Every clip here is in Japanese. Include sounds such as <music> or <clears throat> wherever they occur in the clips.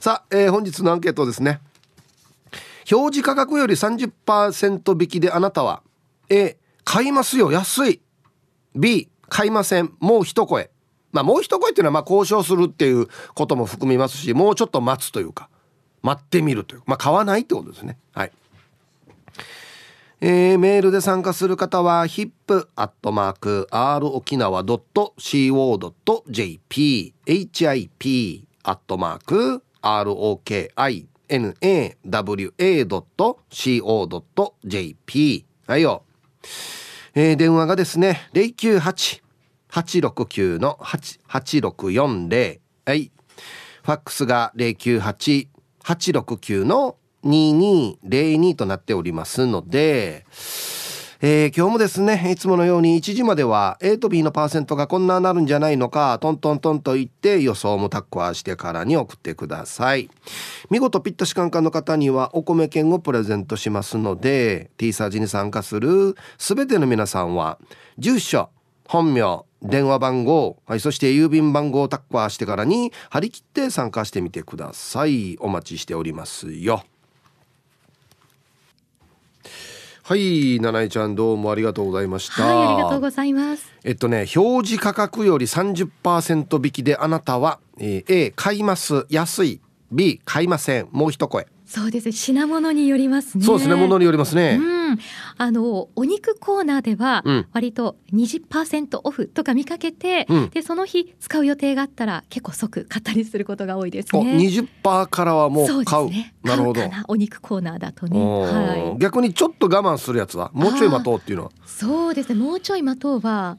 さあ、えー、本日のアンケートですね表示価格より30%引きであなたは A 買いますよ安い B 買いませんもう一声まあもう一声っていうのはまあ交渉するっていうことも含みますしもうちょっと待つというか待ってみるというまあ買わないってことですねはいえー、メールで参加する方は hip.rokinawa.co.jp hip.rokinawa.co.jp roki.nawa.co.jp はいよ、えー、電話がですね098869の8640はいファックスが098869の2202となっておりますのでえー、今日もですねいつものように1時までは A と B のパーセントがこんななるんじゃないのかトントントンと言って予想もタッコアしてからに送ってください見事ピットシカ官の方にはお米券をプレゼントしますので T サージに参加する全ての皆さんは住所本名電話番号、はい、そして郵便番号をタッカーしてからに張り切って参加してみてくださいお待ちしておりますよはい七井ちゃんどうもありがとうございましたはいありがとうございますえっとね表示価格より30%引きであなたは、えー、A 買います安い B 買いませんもう一声そうですね品物によりますねそうですね物によりますね、うんあのお肉コーナーでは割と20%オフとか見かけて、うん、でその日使う予定があったら結構即買ったりすることが多いですね。20%からはもう買う、ね、なるほどお肉コーナーだとね、はい、逆にちょっと我慢するやつはもうちょい待とうっていうのはそうですねもうちょい待とうは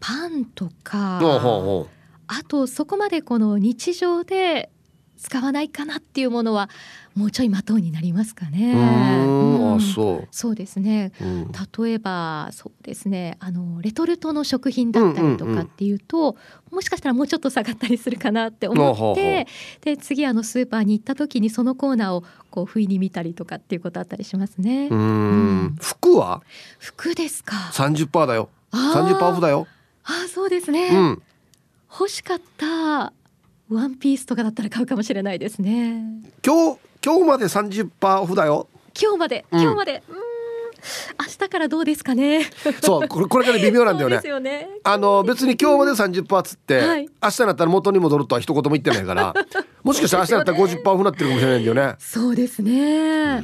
パンとかあとそこまでこの日常で使わないかなっていうものはもうちょい待とうになりますかね。うん、そう。そうですね。うん、例えばそうですね。あのレトルトの食品だったりとかっていうと、もしかしたらもうちょっと下がったりするかなって思って、で次あのスーパーに行った時にそのコーナーをこう不意に見たりとかっていうことあったりしますね。うん。服は？服ですか。三十パーだよ。三十パーオフだよ。ああそうですね。うん、欲しかった。ワンピースとかだったら買うかもしれないですね。今日今日までパーオフだよ今日まで、今日まで、うん、明日からどうですかねそうこれこれから微妙なんだよね、<laughs> ね、あの別に今日まで30%っつって、はい、明日になったら元に戻るとは一言も言ってないから <laughs> もしかしたら明日だったら50%オフなってるかもしれないんだよねそうですね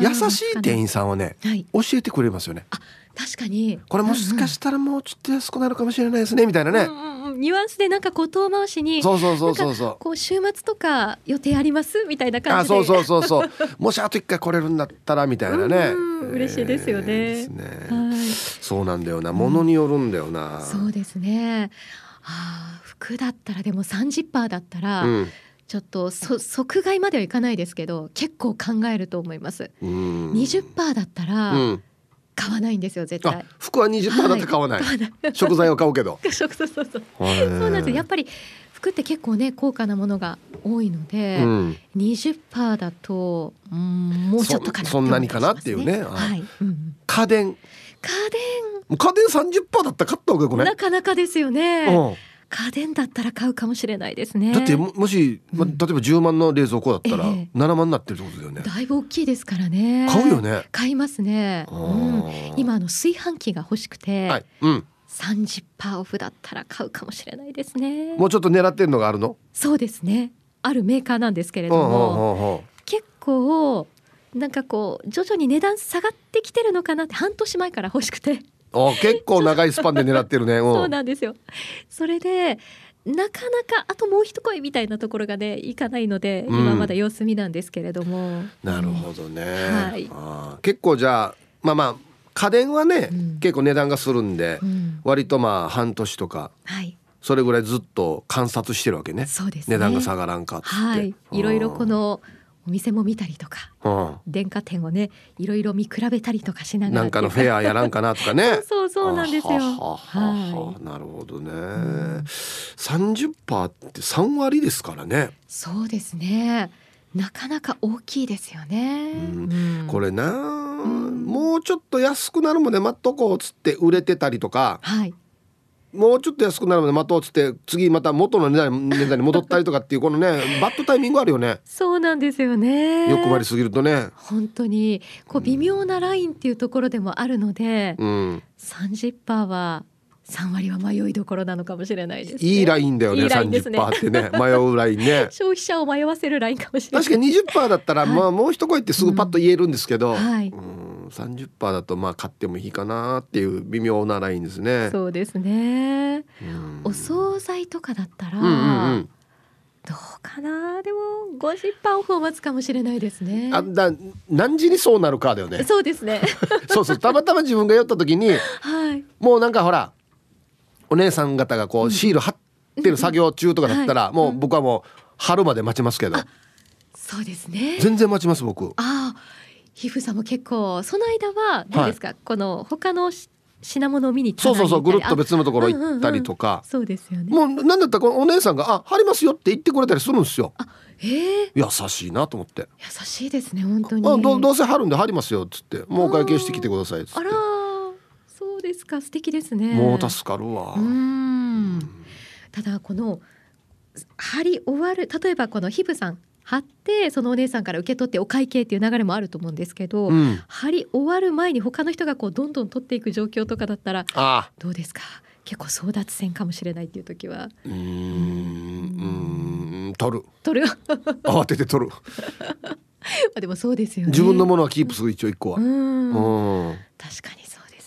優しい店員さんはね、はい、教えてくれますよね確かにこれもしかしたらもうちょっと安くなるかもしれないですね、みたいなね、うんうん、ニュアンスでなんかこう遠回しにそうそうそうそうそうこう週末とか予定ありますみたいな感じであそうそうそうそうもしあと一回来れるんだったらみたいなね、うんうん、嬉しいですよねえー、ねはい、そうなんだよなものによるんだよな、うん、そうですねあ服だったらでも30%パーだったら、うんちょっと即買いまではいかないですけど結構考えると思います。20%だったら、うん、買わないんですよ絶対服は20%だって買わない、はい、食材は買うけどそ <laughs> うそうそうそうそうなんですやっぱり服って結構ね高価なものが多いので、うん、20%だと、うん、もうちょっとかな、ね、そんなにかなっていうね、はい、うん、家電家電家電30%だったら買った方がよくないなかなかですよね、うん家電だったら買うかもしれないですねだってもし、まあ、例えば10万の冷蔵庫だったら7万になってるってことだよね、えー、だいぶ大きいですからね買うよね買いますね、うん、今あの炊飯器が欲しくて、はい、うん30%オフだったら買うかもしれないですねもうちょっと狙ってるのがあるのそうですねあるメーカーなんですけれども結構なんかこう徐々に値段下がってきてるのかなって半年前から欲しくてあ結構長いスパンで狙ってるね、<laughs> うん、そうなんですよそれでなかなかあともう一声みたいなところがねいかないので、今まだ様子見なんですけれども、うん、なるほどね、はい、あ結構じゃあまあまあ家電はね、うん、結構値段がするんで、うん、割とまあ半年とか、はい、それぐらいずっと観察してるわけね、ね、値段が下がらんかって、はい、いろいろこのお店も見たりとか、うん、電化店をねいろいろ見比べたりとかしながらなんかのフェアやらんかなとかね <laughs> そうそうなんですよははい、なるほどね、うん、30%って3割ですからねそうですねなかなか大きいですよね、うんうん、これな、もうちょっと安くなるまで待っとこうっつって売れてたりとか、はい、もうちょっと安くなるまで待とうっつって次また元の値段値段に戻ったりとかっていうこのねバッドタイミングあるよねそうなんですよね欲張りすぎるとね本当にこう微妙なラインっていうところでもあるので、うん、30%は三割は迷いどころなのかもしれないです、ね、いいラインだよね三十ライってね <laughs> 迷うラインね消費者を迷わせるラインかもしれない確かパーだったら、はい、まあもう一声ってすぐパッと言えるんですけど、三十パーだとまあ買ってもいいかなっていう微妙なラインですねそうですね、お惣菜とかだったら、うんうんうんどうかなでも50%オフを待つかもしれないですねあだ何時にそうなるかだよねそうですね <laughs> そうそうたまたま自分が酔った時に、はい、もうなんかほらお姉さん方がこうシール貼ってる作業中とかだったら、もう僕はもう春まで待ちますけどそうですね全然待ちます僕ああ皮膚さんも結構その間は何ですか、はい、この他の品物を見にそうそうそうぐるっと別のところ行ったりとか、うんうんうん、そうですよねもうなんだったらこのお姉さんが「あ貼りますよ」って言ってくれたりするんですよあえー、優しいなと思って優しいですね本当にあどどうせ貼るんで貼りますよっつってもう会計してきてくださいっつってあらですか素敵ですねもう助かるわただこの貼り終わる例えばこのヒブさん貼ってそのお姉さんから受け取ってお会計っていう流れもあると思うんですけど、うん、貼り終わる前に他の人がこうどんどん取っていく状況とかだったらどうですか結構争奪戦かもしれないっていう時はうん取る取る慌てて取る <laughs> まあでもそうですよね自分のものはキープする一応一個はうん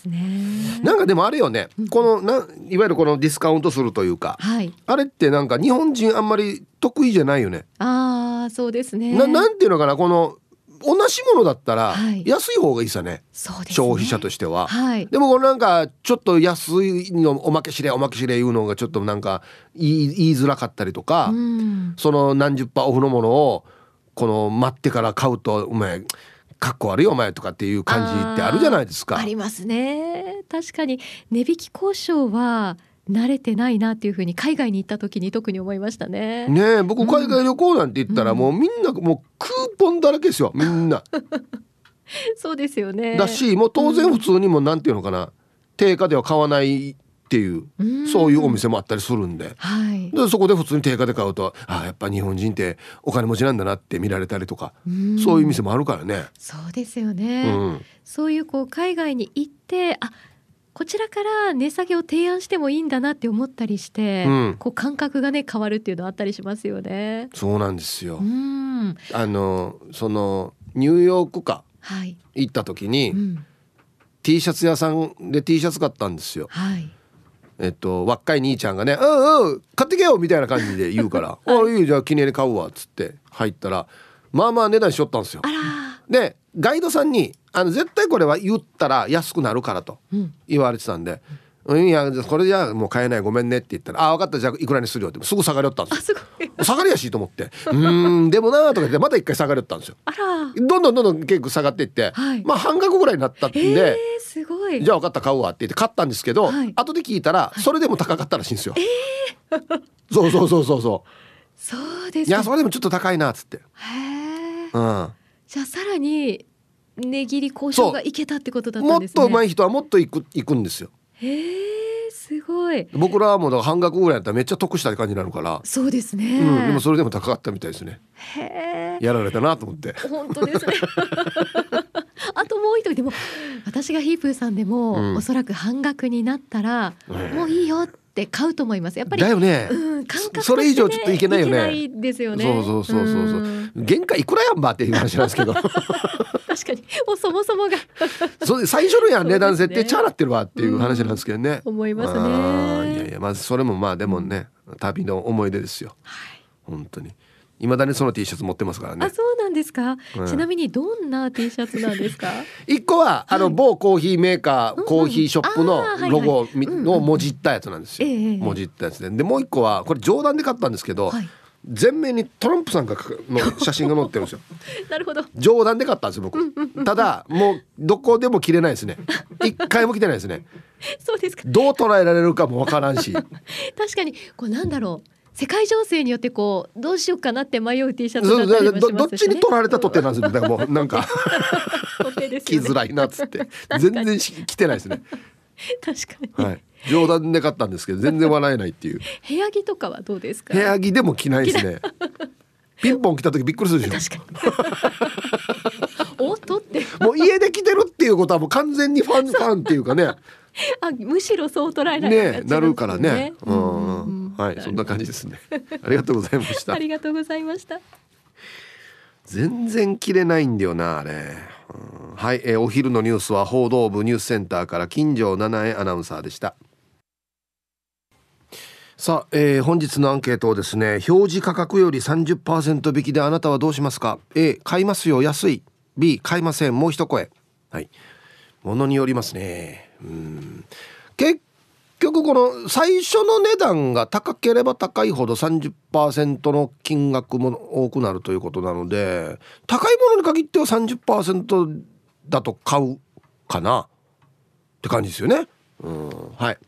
ですねなんかでもあれよね、このないわゆるこのディスカウントするというか、はい、あれってなんか日本人あんまり得意じゃないよねああそうですねななんていうのかなこの同じものだったら安い方がいいさねはいね、消費者としては、はい、でもこれなんかちょっと安いのおまけしれおまけしれいうのがちょっとなんか言い言いづらかったりとか、うん、その何十パーオフのものをこの待ってから買うとお前かっこ悪いお前とかっていう感じってあるじゃないですか。ありますね。確かに値引き交渉は慣れてないなっていうふうに海外に行った時に特に思いましたね。ね僕海外旅行なんて言ったら、もうみんなもうクーポンだらけですよみんな。<laughs> そうですよね。だしもう当然普通にもなんていうのかな、定価では買わないっていうそういうお店もあったりするんで,、はい、でそこで普通に定価で買うとあやっぱ日本人ってお金持ちなんだなって見られたりとかそういう店もあるからね。そうですよね、うん、そういうこう海外に行ってあこちらから値下げを提案してもいいんだなって思ったりして、うん、こう感覚がね変わるっていうのあったりしますよね。そうなんですよ。あのそのニューヨークか、はい、行った時に、うん、T シャツ屋さんで T シャツ買ったんですよ。はいえっと、若い兄ちゃんがね「うんうん買ってけよ」みたいな感じで言うから「<laughs> あいいじゃあ記念り買うわ」っつって入ったらまあまあ値段しよったんですよ。でガイドさんにあの「絶対これは言ったら安くなるから」と言われてたんで。うんいやこれじゃもう買えないごめんねって言ったら「あ分かったじゃあいくらにするよ」ってすぐ下がりよったんですよ下がりやしいと思って「<laughs> うんでもな」とか言ってまた一回下がりよったんですよどんどんどんどん結構下がっていって、はい、まあ半額ぐらいになったんですごいじゃあ分かった買うわって言って買ったんですけど、はい、後で聞いたらそれでも高かったらしいんですよ、えー、そうそうそうそうそうそうですいやそれでもちょっと高いなっつってへえ、うん、じゃあさらに値切り交渉がいけたってことだったんですねもっと上手い人はもっといくいくんですよへえすごい僕らはもう半額ぐらいだったらめっちゃ得した感じになるからそうですね、うん、でもそれでも高かったみたいですねへえやられたなと思って本当ですねも多い時でも私がヒープーさんでも、うん、おそらく半額になったら、もういいよって買うと思いますやっぱりだよね、うん、感覚、ね、それ以上ちょっといけないよねないですよねそうそうそうそうそう、うん、限界いくらやんばっていう話なんですけど <laughs> 確かにもうそもそもが <laughs> そう最初のやん値段設定チャラってるわっていう話なんですけどね、うん、思いますねいやいやまずそれもまあでもね旅の思い出ですよ、はい、本当にいまだにその T シャツ持ってますからねあそうなんですか、うん、ちなみにどんな T シャツなんですか <laughs> 一個はあの、はい、某コーヒーメーカー、コーヒーショップのロゴをもじったやつなんですよ、うんうん、もじったやつででもう一個はこれ冗談で買ったんですけど、はい前面にトランプさんがの写真が載ってるんですよ <laughs> なるほど冗談で買ったんですよ僕、ただもうどこでも着れないですね <laughs> 一回も着てないですねそうですかどう捉えられるかもわからんし確かにこうなんだろう世界情勢によってこうどうしようかなって迷う T シャツだったりもしますね、どっちに取られたとってなんですよ、ね、<laughs> もうなんかね、着づらいなっつって全然着てないですね <laughs> 確かに、はい、冗談で買ったんですけど全然笑えないっていう部屋着とかはどうですか部屋着でも着ないですね <laughs> ピンポン来た時びっくりするでしょおっとってもう家で着てるっていうことはもう完全にファンファンっていうかねあむしろそう捉えられるねなるからねうん、うんはい、そんな感じですね。ありがとうございました。ありがとうございました。全然切れないんだよなあれ、うん、はい、えー、お昼のニュースは報道部ニュースセンターから金城七重アナウンサーでしたさあ、えー、本日のアンケートをですね表示価格より30%引きであなたはどうしますか A 買いますよ安い B 買いませんもう一声はいものによりますねうん結局この最初の値段が高ければ高いほど30%の金額も多くなるということなので高いものに限っては30%だと買うかなって感じですよね。うんはい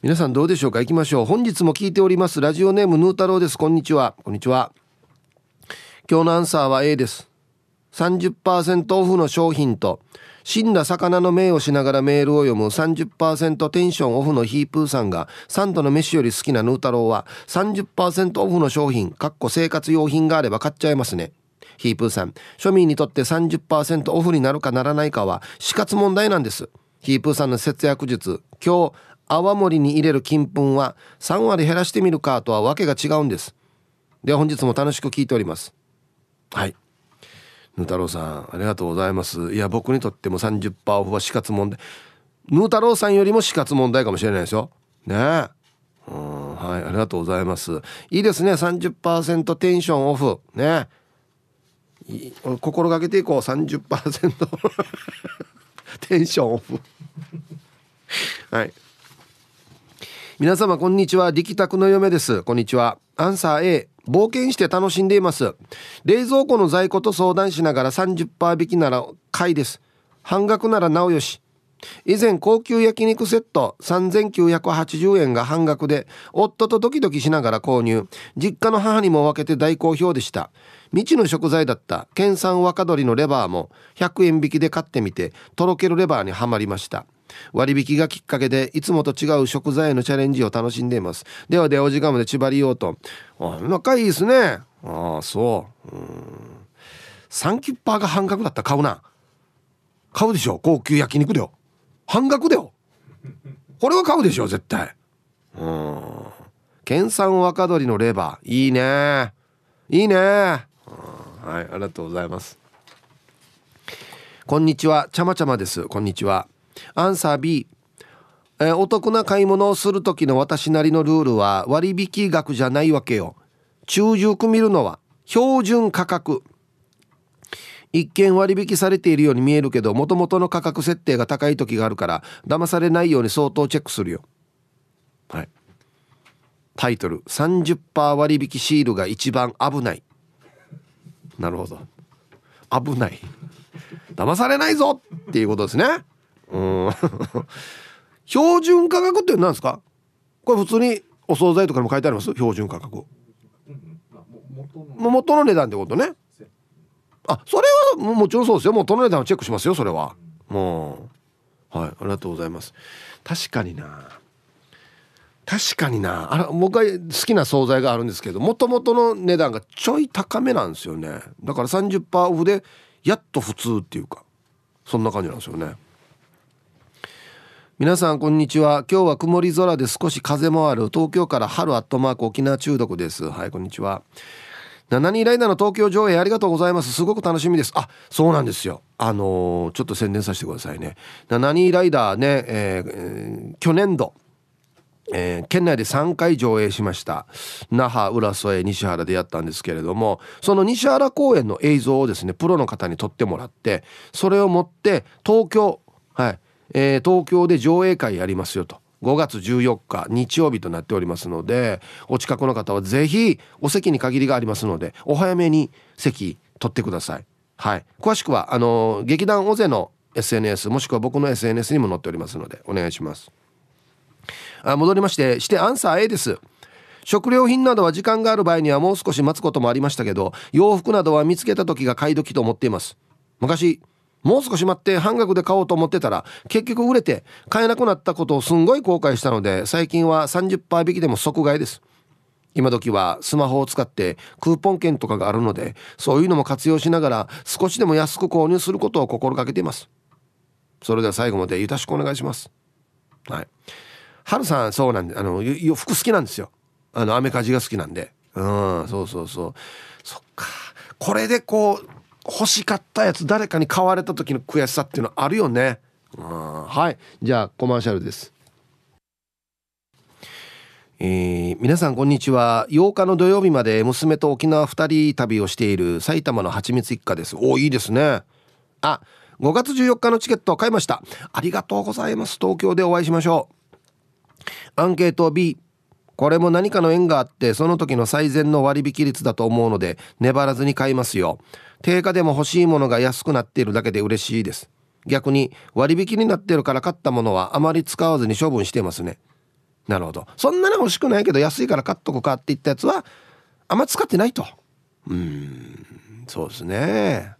皆さんどうでしょうか行きましょう本日も聞いておりますラジオネームヌー太郎ですこんにちはこんにちは今日のアンサーは A です30%オフの商品と死んだ魚の命をしながらメールを読む30%テンションオフのヒープーさんが3度の飯より好きなヌータローは30%オフの商品かっこ生活用品があれば買っちゃいますねヒープーさん庶民にとって30%オフになるかならないかは死活問題なんですヒープーさんの節約術今日泡盛に入れる金粉は3割減らしてみるかとはわけが違うんですでは本日も楽しく聞いておりますはいぬ太郎さんありがとうございますいや僕にとっても30%オフは死活問題ぬ太郎さんよりも死活問題かもしれないですよねうんはいありがとうございますいいですね30%テンションオフね心がけていこう30% <laughs> テンションオフ <laughs> はい皆様こんにちは力卓の嫁ですこんにちはアンサー A 冒険して楽しんでいます冷蔵庫の在庫と相談しながら30%引きなら買いです半額ならなおよし以前高級焼肉セット3980円が半額で夫とドキドキしながら購入実家の母にも分けて大好評でした未知の食材だった県産若鶏のレバーも100円引きで買ってみてとろけるレバーにはまりました割引がきっかけでいつもと違う食材のチャレンジを楽しんでいますではではお時間まで縛りようとあ仲いいですねああそううんンキュッパーが半額だったら買うな買うでしょ高級焼肉だよ半額だよこれは買うでしょ絶対うん県産若鶏のレバーいいねいいねはいありがとうございますこんにちはちゃまちゃまですこんにちはアンサー B えお得な買い物をする時の私なりのルールは割引額じゃないわけよ中熟見るのは標準価格一見割引されているように見えるけどもともとの価格設定が高い時があるから騙されないように相当チェックするよはいタイトル30%割引シールが一番危ないなるほど危ない騙されないぞっていうことですねうん標準価格って何ですかこれ普通にお惣菜とかにも書いてあります標準価格、うんまあ、元の値段ってことねあそれはもちろんそうですよも元の値段をチェックしますよそれはもうはいありがとうございます確かにな確かになあら僕は好きな惣菜があるんですけどもともとの値段がちょい高めなんですよねだから30%オフでやっと普通っていうかそんな感じなんですよね皆さんこんにちは今日は曇り空で少し風もある東京から春アットマーク沖縄中毒ですはいこんにちは7人ライダーの東京上映ありがとうございますすごく楽しみですあそうなんですよあのー、ちょっと宣伝させてくださいね7人ライダーね、えーえー、去年度えー、県内で3回上映しました那覇浦添西原でやったんですけれどもその西原公演の映像をですねプロの方に撮ってもらってそれを持って東京はいえー、東京で上映会やりますよと5月14日日曜日となっておりますのでお近くの方は是非お席に限りがありますのでお早めに席取ってください。はい、詳しくはあの劇団尾瀬の SNS もしくは僕の SNS にも載っておりますのでお願いします。あ戻りましてしてアンサー A です。食料品などは時間がある場合にはもう少し待つこともありましたけど洋服などは見つけた時が買い時と思っています昔もう少し待って半額で買おうと思ってたら結局売れて買えなくなったことをすんごい後悔したので最近は30%引きでも即買いです今時はスマホを使ってクーポン券とかがあるのでそういうのも活用しながら少しでも安く購入することを心がけていますそれでは最後までよろしくお願いしますはい春さんそうなんであの服好きなんですよあのアメカジが好きなんでうんそうそうそうそっかこれでこう欲しかったやつ誰かに買われた時の悔しさっていうのはあるよねうんはいじゃあコマーシャルですえー、皆さんこんにちは8日の土曜日まで娘と沖縄2人旅をしている埼玉のはちみつ一家ですおいいですねあ5月14日のチケットを買いましたありがとうございます東京でお会いしましょうアンケート B これも何かの縁があってその時の最善の割引率だと思うので粘らずに買いますよ定価でも欲しいものが安くなっているだけで嬉しいです逆に割引になってるから買ったものはあまり使わずに処分してますねなるほどそんなに欲しくないけど安いから買っとこうかって言ったやつはあんま使ってないとうんそうですね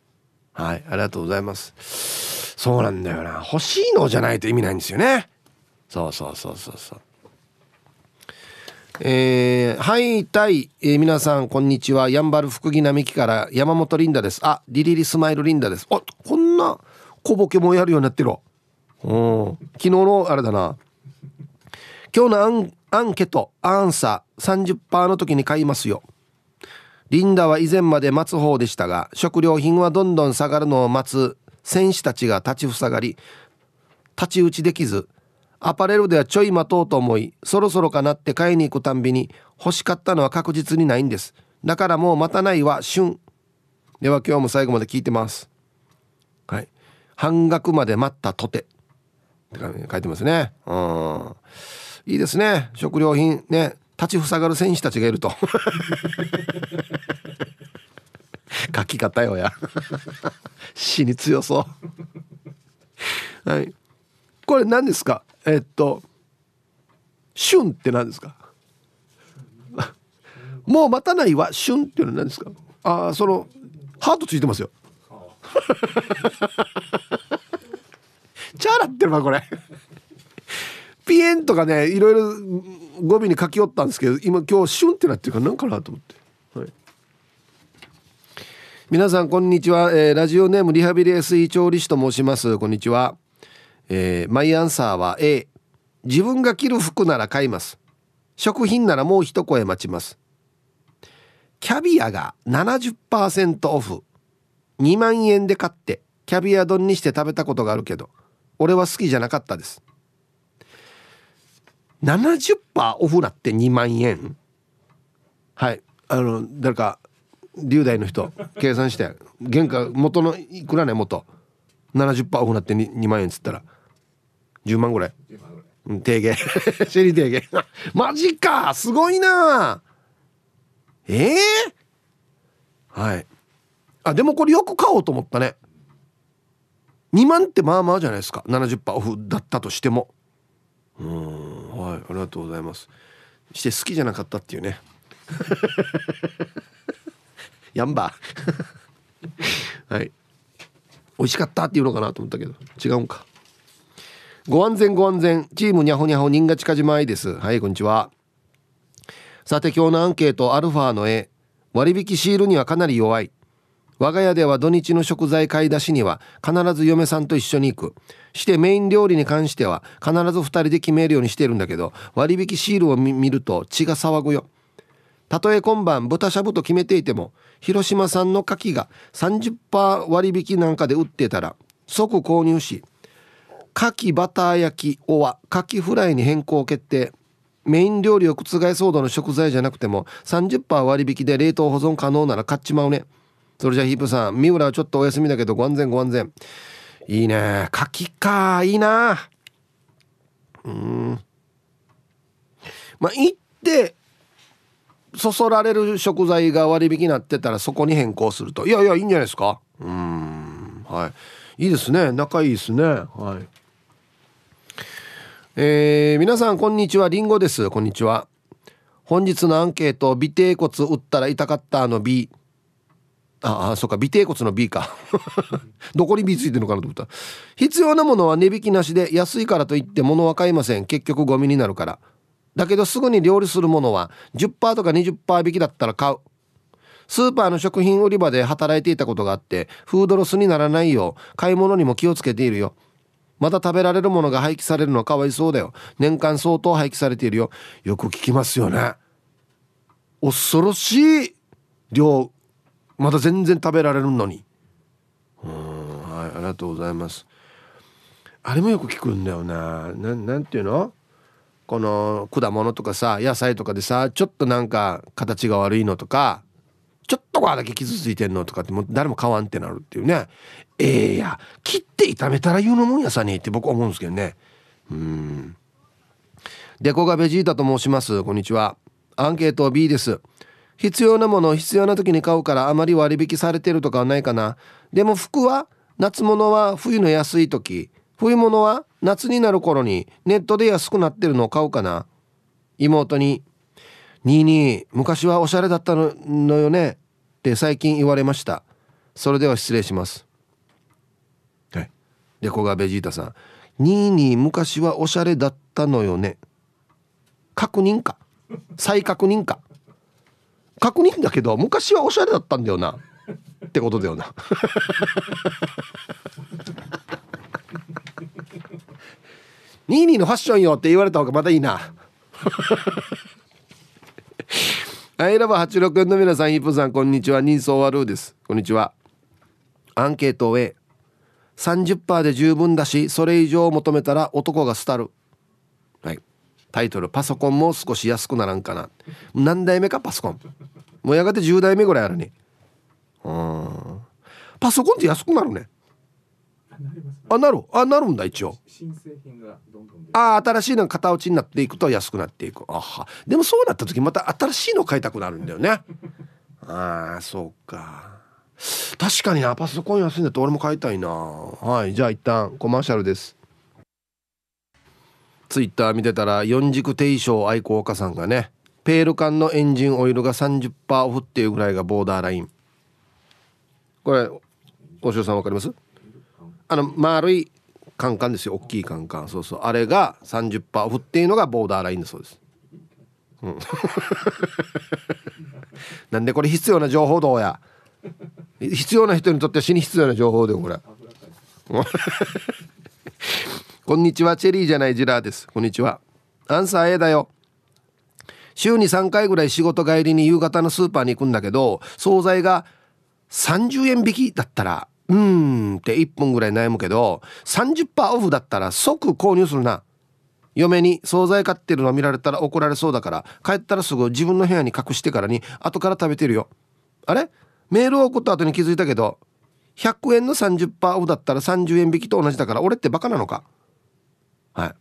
はいありがとうございますそうなんだよな欲しいのじゃないと意味ないんですよねそうそうそうそうそうえー、はいたい、えー、皆さんこんにちはやんばる福木並木から山本リンダですあリリリスマイルリンダですあこんな小ボケもやるようになってるうん昨日のあれだな今日のアンアンケートアンサー30%の時に買いますよリンダは以前まで待つ方でしたが食料品はどんどん下がるのを待つ戦士たちが立ちふさがり太刀打ちできずアパレルではちょい待とうと思いそろそろかなって買いに行くたんびに欲しかったのは確実にないんですだからもう待たないは旬では今日も最後まで聞いてますはい半額まで待ったとてって書いてますねうんいいですね食料品ね立ちふさがる選手たちがいると <laughs> 書き方よや <laughs> 死に強そうはいこれ何ですかえっと旬って何ですか <laughs> もう待たないは旬っていうのは何ですかああそのハートついてますよ <laughs> チャラってるわこれピエンとかねいろいろ語尾に書き寄ったんですけど今今日シュンってなってるから何かなと思って、はい、皆さんこんにちは、えー、ラジオネームリハビリ SE 調理師と申しますこんにちはえー、マイアンサーは A 自分が着る服なら買います食品ならもう一声待ちますキャビアが70%オフ2万円で買ってキャビア丼にして食べたことがあるけど俺は好きじゃなかったです70%オフなって2万円はいあの誰か龍大の人計算して原価元のいくらね元70%オフなって 2, 2万円っつったら「10万ぐらいうん、提言 <laughs> シェリー提言 <laughs> マジかすごいなええー、はいあでもこれよく買おうと思ったね2万ってまあまあじゃないですか70%オフだったとしてもうんはいありがとうございますして好きじゃなかったっていうねやんばはい美味しかったっていうのかなと思ったけど違うんかご安全ご安全。チームにゃほにゃほ人が近じまいです。はい、こんにちは。さて今日のアンケートアルファの A。割引シールにはかなり弱い。我が家では土日の食材買い出しには必ず嫁さんと一緒に行く。してメイン料理に関しては必ず2人で決めるようにしてるんだけど、割引シールを見ると血が騒ぐよ。たとえ今晩豚しゃぶと決めていても、広島産の牡蠣が30%割引なんかで売ってたら即購入し、牡蠣バター焼きおわ牡蠣フライに変更決定メイン料理を覆うどの食材じゃなくても30%割引で冷凍保存可能なら買っちまうねそれじゃヒープさん三浦はちょっとお休みだけどご安全ご安全いいね牡蠣かいいなうんまあ行ってそそられる食材が割引になってたらそこに変更するといやいやいいんじゃないですかうんはいいいですね仲いいですねはいえー、皆さんこんにちはりんごですこんにちは本日のアンケート尾低骨打ったら痛かったの B ああそっか尾低骨の B か <laughs> どこに B ついてるのかなと思った必要なものは値引きなしで安いからといって物は買いません結局ゴミになるからだけどすぐに料理するものは10%とか20%引きだったら買うスーパーの食品売り場で働いていたことがあってフードロスにならないよう買い物にも気をつけているよまた食べられるものが廃棄されるのかわいそうだよ年間相当廃棄されているよよく聞きますよね恐ろしい量まだ全然食べられるのにうんはいありがとうございますあれもよく聞くんだよな何ていうのこの果物とかさ野菜とかでさちょっとなんか形が悪いのとかちょっとこだけ傷ついてんのとかってもう誰も買わんってなるっていうねええー、や切って炒めたら言うのもんやさにって僕思うんですけどねうんデコがベジータと申しますこんにちはアンケート B です必要なものを必要な時に買うからあまり割引されてるとかはないかなでも服は夏物は冬の安い時冬物は夏になる頃にネットで安くなってるのを買うかな妹に「ニー昔はおしゃれだったのよねって最近言われましたそれでは失礼しますはいでこがベジータさん「ニーニー昔はおしゃれだったのよね」確認か再確認か確認だけど昔はおしゃれだったんだよなってことだよなニーニーのファッションよって言われた方がまだいいなアイラブ864の皆さんヒップさんこんにちは人相悪ですこんにちはアンケートを A 30%で十分だしそれ以上求めたら男が廃るはいタイトルパソコンも少し安くならんかな何代目かパソコンもうやがて10代目ぐらいあるねうんパソコンって安くなるねあなるあなるんだ一応あ新しいのが型落ちになっていくと安くなっていくあはでもそうなった時また新しいの買いたくなるんだよね <laughs> ああそうか確かになパソコン安いんだっ俺も買いたいなはいじゃあ一旦コマーシャルですツイッター見てたら四軸低床愛好家さんがねペール缶のエンジンオイルが30%オフっていうぐらいがボーダーラインこれ大城さん分かりますあの丸いカンカンですよ大きいカンカンそうそうあれが30%オフっていうのがボーダーラインだそうです、うん、<laughs> なんでこれ必要な情報どうや必要な人にとっては死に必要な情報でこれ <laughs> こんにちはチェリーじゃないジラーですこんにちはアンサー A だよ週に3回ぐらい仕事帰りに夕方のスーパーに行くんだけど惣菜が30円引きだったらうーんって1分ぐらい悩むけど30%オフだったら即購入するな嫁に惣菜買ってるの見られたら怒られそうだから帰ったらすぐ自分の部屋に隠してからに後から食べてるよあれメールを送った後に気づいたけど100円の30%オフだったら30円引きと同じだから俺ってバカなのかは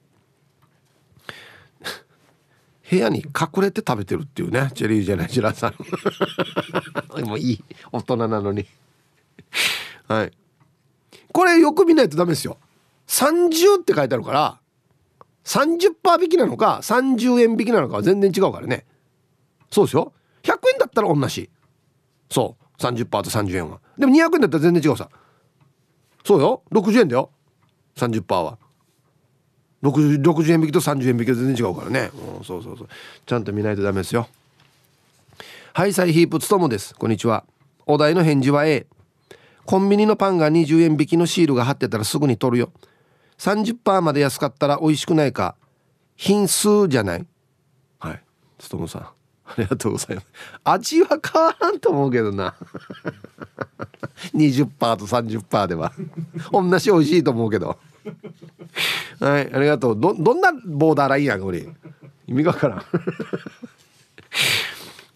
い <laughs> 部屋に隠れて食べてるっていうねチェリージェネいジラさん <laughs> もういい大人なのにはいこれよく見ないとダメですよ30って書いてあるから30%引きなのか30円引きなのかは全然違うからねそうですよ100円だったら同じそう30%と30円はでも200円だったら全然違うさそうよ60円だよ30%は 60, 60円引きと30円引きは全然違うからね、うん、そうそうそうちゃんと見ないとダメですよハイサイヒープツトモですこんにちはお題の返事は A コンビニのパンが20円引きのシールが貼ってたらすぐに取るよ30%まで安かったら美味しくないか品数じゃないはいストムさんありがとうございます味は変わらんと思うけどな20% <laughs> と30%では同じ美味しいと思うけどはいありがとうどどんなボーダーラインやんこれ意味がわからん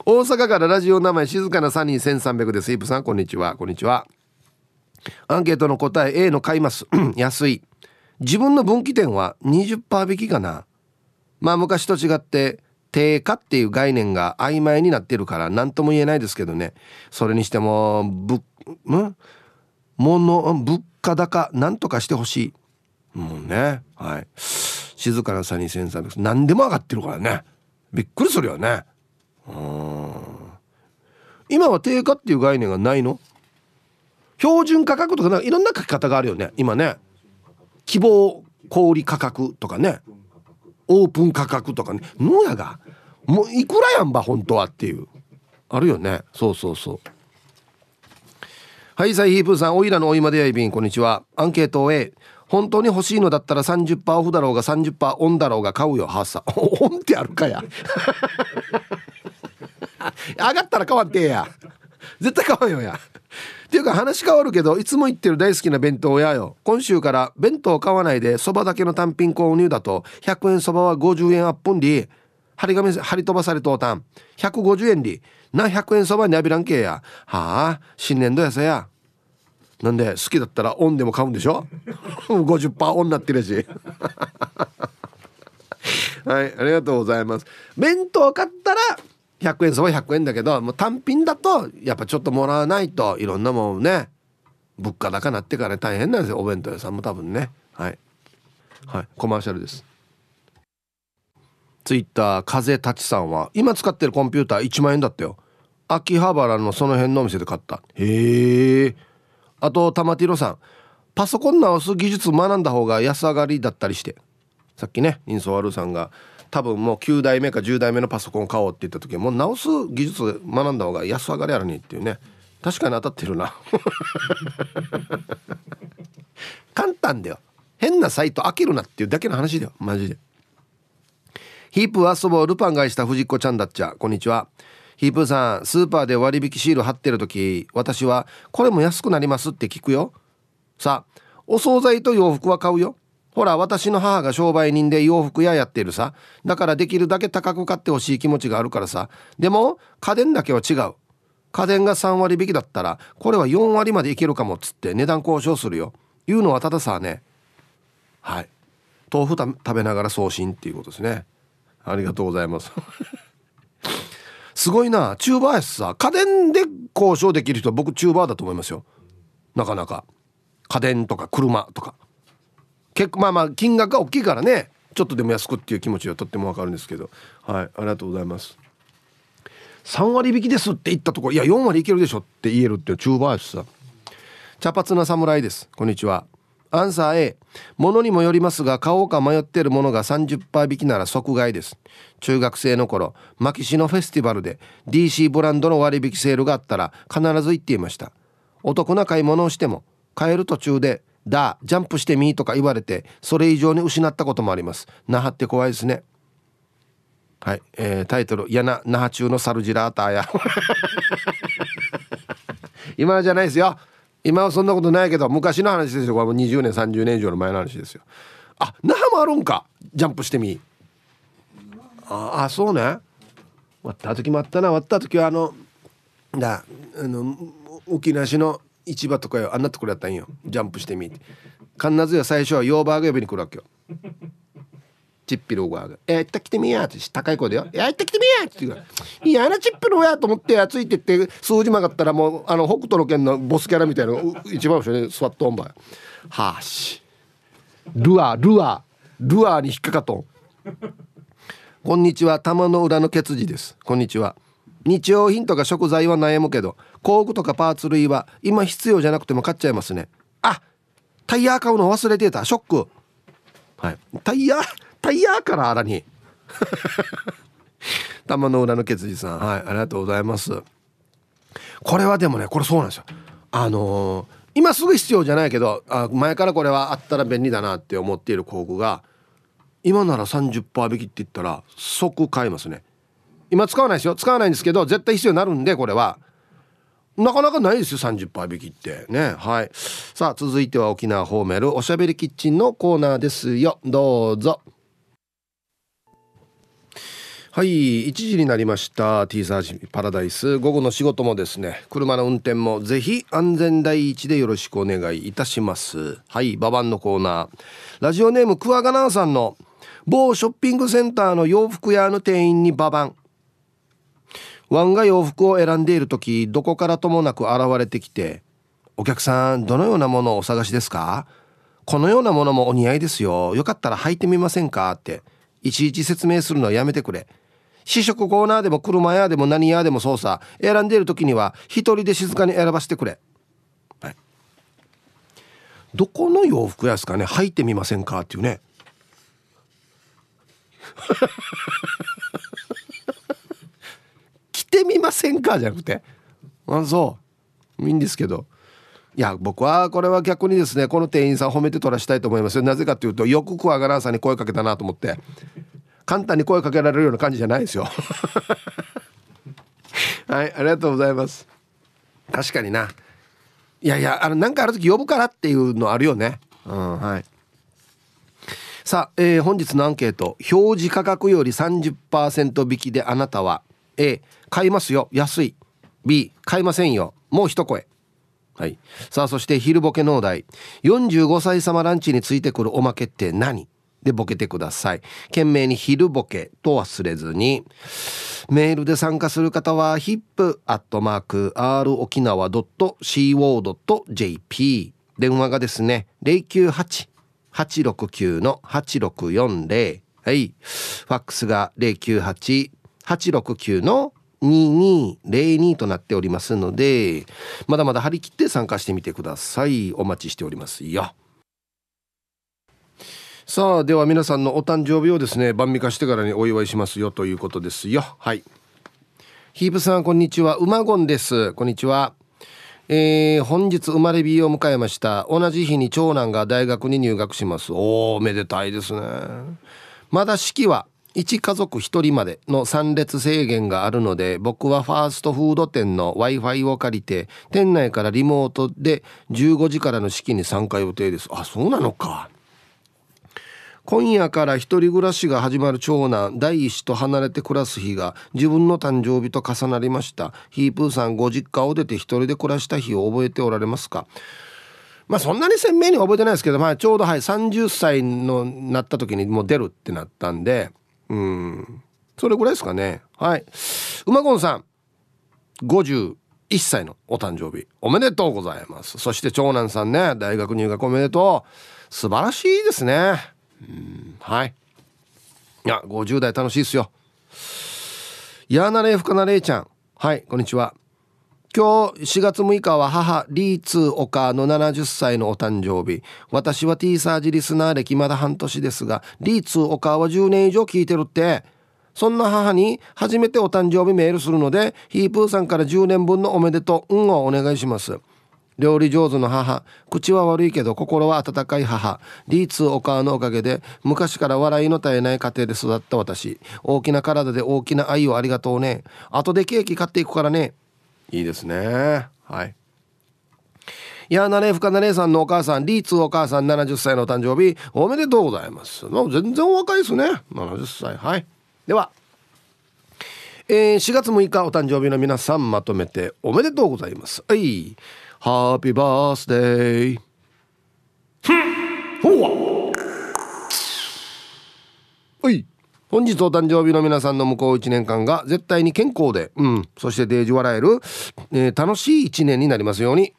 大阪からラジオ名前静かなサニー1300ですイープさんこんにちはこんにちはアンケートの答え A の買います <clears throat> 安い自分の分岐点は20%引きかなまあ昔と違って定価っていう概念が曖昧になってるから何とも言えないですけどねそれにしても物物物価高何とかしてほしいもうねはい静かな差に1300何でも上がってるからねびっくりするよねうん今は定価っていう概念がないの標準価格とかなんかいろんな書き方があるよね今ね希望小売価格とかねオープン価格とかね農家がもういくらやんば本当はっていうあるよねそうそうそうはいサイヒープーさんおいらのおいまでやいびんこんにちはアンケート A 本当に欲しいのだったら30%オフだろうが30%オンだろうが買うよハッサオンってあるかや <laughs> 上がったら買わんてや絶対買わんよやっていうか話変わるけどいつも言ってる大好きな弁当屋よ今週から弁当買わないでそばだけの単品購入だと100円そばは50円アップンり張り紙張り飛ばされとうたん150円りな100円そばに浴びらんけやはあ新年度やせやなんで好きだったらオンでも買うんでしょ50% <laughs> オンなってるし <laughs> はいありがとうございます弁当買ったら100円そば100円だけどもう単品だとやっぱちょっともらわないといろんなもんね物価高なってから、ね、大変なんですよお弁当屋さんも多分ねはいはいコマーシャルですツイッター風立ちさんは今使ってるコンピューター1万円だったよ秋葉原のその辺のお店で買ったへえあと玉ティロさんパソコン直す技術学んだ方が安上がりだったりしてさっきねインソワルさんが多分もう9代目か10代目のパソコン買おうって言った時もう直す技術学んだ方が安上がりあるにっていうね確かに当たってるな <laughs> 簡単だよ変なサイト開けるなっていうだけの話だよマジでヒープー遊ぼうルパン返した藤子ちゃんだっちゃこんにちはヒープーさんスーパーで割引シール貼ってる時私はこれも安くなりますって聞くよさあお惣菜と洋服は買うよほら、私の母が商売人で洋服屋やってるさ。だからできるだけ高く買ってほしい気持ちがあるからさ。でも、家電だけは違う。家電が3割引きだったら、これは4割までいけるかもっつって値段交渉するよ。いうのはたださね。はい。豆腐食べながら送信っていうことですね。ありがとうございます。すごいな。チューバーやさ。家電で交渉できる人は僕チューバーだと思いますよ。なかなか。家電とか車とか。結構まあまあ金額が大きいからねちょっとでも安くっていう気持ちはとってもわかるんですけどはいありがとうございます3割引きですって言ったところいや4割いけるでしょって言えるってチューバーしさ茶髪な侍ですこんにちはアンサー A 物にもよりますが買おうか迷ってるものが30%引きなら即買いです中学生の頃牧師のフェスティバルで DC ブランドの割引セールがあったら必ず行っていましたお得な買い物をしても買える途中でだジャンプしてみとか言われてそれ以上に失ったこともあります那覇って怖いですねはい、えー、タイトル「やな那覇中のサルジラーターや」<laughs> 今じゃないですよ今はそんなことないけど昔の話ですよこれも20年30年以上の前の話ですよあ那覇もあるんかジャンプしてみああそうね割った時もあったな割った時はあのだあの沖縄市の市場とかよあんなところやったんよジャンプしてみて必ずや最初はヨーバーが呼びに来るわけよチッピローが「えー、行ってきてみや」って高い声でよ「いや行ってきてみや」って言ういやあのチッピローや」と思ってついてって数字曲がったらもうあの北斗の拳のボスキャラみたいな一番後ろに座っとんばよはあしルアールアールアーに引っかかとんこんにちは玉の裏のケツジですこんにちは日用品とか食材は悩むけど工具とかパーツ類は今必要じゃなくても買っちゃいますねあタイヤ買うの忘れてたショックはいタイヤタイヤからあらに <laughs> 玉の裏の血児さんはいありがとうございますこれはでもねこれそうなんですよあのー、今すぐ必要じゃないけどあ前からこれはあったら便利だなって思っている工具が今なら30%引きって言ったら即買いますね今使わないですよ使わないんですけど絶対必要になるんでこれはなかなかないですよ30%引きってねはいさあ続いては沖縄ホーメルおしゃべりキッチンのコーナーですよどうぞはい1時になりましたティーサージパラダイス午後の仕事もですね車の運転もぜひ安全第一でよろしくお願いいたしますはいババンのコーナーラジオネームクワガナーさんの某ショッピングセンターの洋服屋の店員にババンワンが洋服を選んでいる時どこからともなく現れてきて「お客さんどのようなものをお探しですかこのようなものもお似合いですよよかったら履いてみませんか?」っていちいち説明するのはやめてくれ。試食コーナーでも車屋でも何屋でもそうさ選んでいる時には一人で静かに選ばせてくれ。はい、どこの洋服屋ですかね履いてみませんかっていうね。ってみませんかじゃなくてあそういいんですけどいや僕はこれは逆にですねこの店員さん褒めて取らしたいと思いますよなぜかというとよくクワガランさんに声かけたなと思って簡単に声かけられるような感じじゃないですよ <laughs> はいありがとうございます確かにないやいやあのなんかある時呼ぶからっていうのあるよねうんはいさあ、えー、本日のアンケート表示価格より30%引きであなたは A 買いますよ安い B 買いませんよもう一声はいさあそして昼ボケ農大45歳様ランチについてくるおまけって何でボケてください懸命に昼ボケと忘れずにメールで参加する方は hip.rokinawa.co.jp 電話がですね098869の8640はいファックスが0988 869の2202となっておりますのでまだまだ張り切って参加してみてくださいお待ちしておりますよさあでは皆さんのお誕生日をですね晩味化してからにお祝いしますよということですよはいヒープさんこんにちは馬ゴンですこんにちはえー、本日生まれ日を迎えました同じ日に長男が大学に入学しますおおめでたいですねまだ式は1家族1人までの参列制限があるので僕はファーストフード店の w i f i を借りて店内からリモートで15時からの式に参加予定ですあそうなのか今夜から1人暮らしが始まる長男第一子と離れて暮らす日が自分の誕生日と重なりましたヒープーさんご実家を出て1人で暮らした日を覚えておられますかまあそんなに鮮明に覚えてないですけど、まあ、ちょうどはい30歳のなった時にもう出るってなったんでうんそれぐらいですかねはい馬ゴンさん51歳のお誕生日おめでとうございますそして長男さんね大学入学おめでとう素晴らしいですねうんはいいや50代楽しいっすよやーなれふかなれいちゃんはいこんにちは今日4月6日は母リーツーオカの70歳のお誕生日私は T サージリスナー歴まだ半年ですがリーツーオカは10年以上聞いてるってそんな母に初めてお誕生日メールするのでヒープーさんから10年分のおめでとう運をお願いします料理上手の母口は悪いけど心は温かい母リーツーお母のおかげで昔から笑いの絶えない家庭で育った私大きな体で大きな愛をありがとうね後でケーキ買っていくからねいいですねはいいやなれふかなれさんのお母さんリーツお母さん70歳の誕生日おめでとうございますもう全然お若いですね70歳はいでは、えー、4月6日お誕生日の皆さんまとめておめでとうございますはいハッピーバースデーふんほわおい本日お誕生日の皆さんの向こう1年間が絶対に健康で、うん、そしてデージ笑える、えー、楽しい1年になりますように。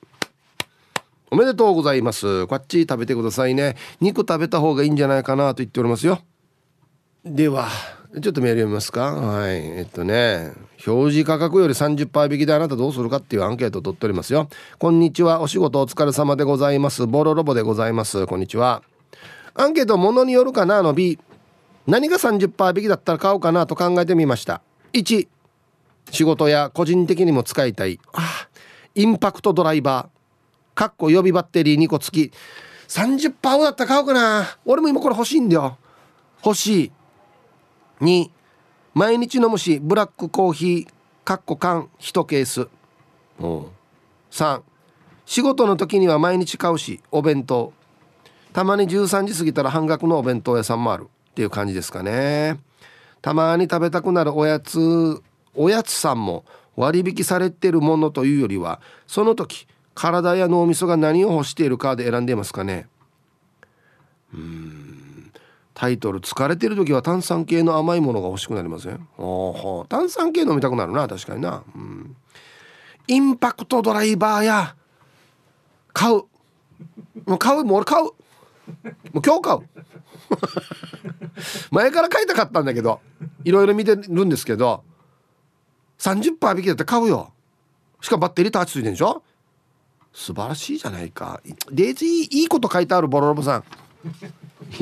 おめでとうございます。こっち食べてくださいね。肉食べた方がいいんじゃないかなと言っておりますよ。では、ちょっとメール読みますか。はい。えっとね、表示価格より30%引きであなたどうするかっていうアンケートを取っておりますよ。こんにちは。お仕事お疲れ様でございます。ボロロボでございます。こんにちは。アンケート、ものによるかなの B。何が30%引きだったら買おうかなと考えてみました1仕事や個人的にも使いたいあインパクトドライバーかっこ予備バッテリー2個付き30%だったら買おうかな俺も今これ欲しいんだよ欲しい2毎日飲むしブラックコーヒーかっこ缶1ケース3仕事の時には毎日買うしお弁当たまに13時過ぎたら半額のお弁当屋さんもあるっていう感じですかねたまに食べたくなるおやつおやつさんも割引されてるものというよりはその時体や脳みそが何を欲しているかで選んでいますかねうんタイトル「疲れてる時は炭酸系の甘いものが欲しくなりません」お炭酸系飲みたくなるな確かになうんインパクトドライバーや買うもう買うもう俺買うもう今日買う <laughs> 前から買いたかったんだけどいろいろ見てるんですけど30%引きだったら買うよしかもバッテリータッチついてるでしょ素晴らしいじゃないかデイジーいいこと書いてあるボロロボさん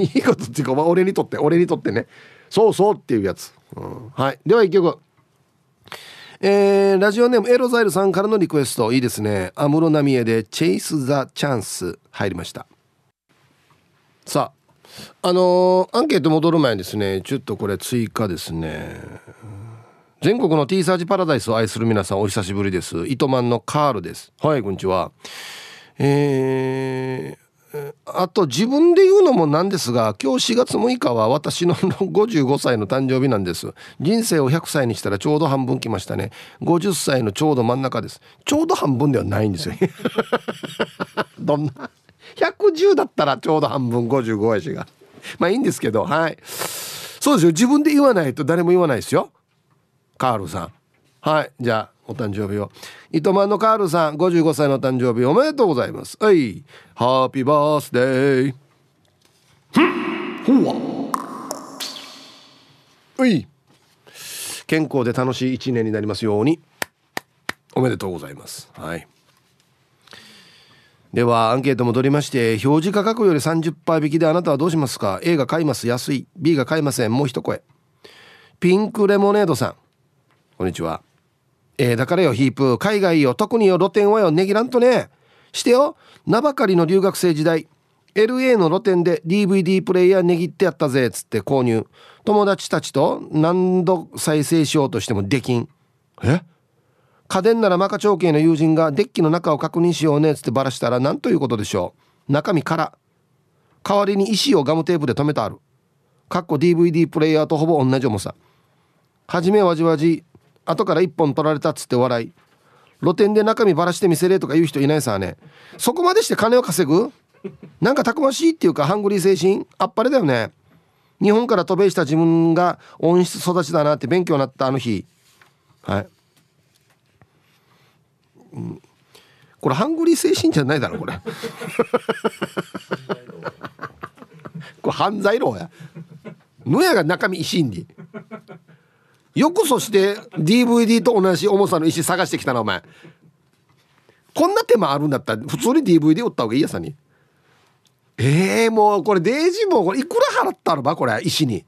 いいことっていうか、まあ、俺にとって俺にとってねそうそうっていうやつ、うん、はいでは1曲えー、ラジオネームエロザイルさんからのリクエストいいですね安室奈美恵で「チェイス・ザ・チャンス」入りましたさああのー、アンケート戻る前にですねちょっとこれ追加ですね全国の T サージパラダイスを愛する皆さんお久しぶりです糸満のカールですはいこんにちはえーあと自分で言うのもなんですが今日4月6日は私の55歳の誕生日なんです人生を100歳にしたらちょうど半分きましたね50歳のちょうど真ん中ですちょうど半分ではないんですよ <laughs> どんな110だったらちょうど半分55やしが。まあいいんですけど、はい。そうですよ。自分で言わないと誰も言わないですよ。カールさん。はい。じゃあ、お誕生日を。糸満のカールさん、55歳のお誕生日おめでとうございます。はい。ハッピーバースデー。ふんほわ。はい。健康で楽しい一年になりますように。おめでとうございます。はい。ではアンケート戻りまして表示価格より30%引きであなたはどうしますか A が買います安い B が買いませんもう一声ピンクレモネードさんこんにちはえー、だからよヒープ海外よ特によ露店はよねぎらんとねしてよ名ばかりの留学生時代 LA の露店で DVD プレイヤーねぎってやったぜっつって購入友達たちと何度再生しようとしてもできんえっ家電ならマカ長兄の友人がデッキの中を確認しようねっつってバラしたら何ということでしょう中身から代わりに石をガムテープで留めてあるかっこ DVD プレイヤーとほぼ同じ重さ初めはじわじ後から1本取られたっつって笑い露店で中身バラして見せれとか言う人いないさねそこまでして金を稼ぐなんかたくましいっていうかハングリー精神あっぱれだよね日本から渡米した自分が温室育ちだなって勉強になったあの日はいうん、これハングリー精神じゃないだろこれこれ犯罪論やのやが中身石によくそして DVD と同じ重さの石探してきたなお前こんな手間あるんだったら普通に DVD 売った方がいいやさにえー、もうこれデイジーもこれいくら払ったのばこれ石に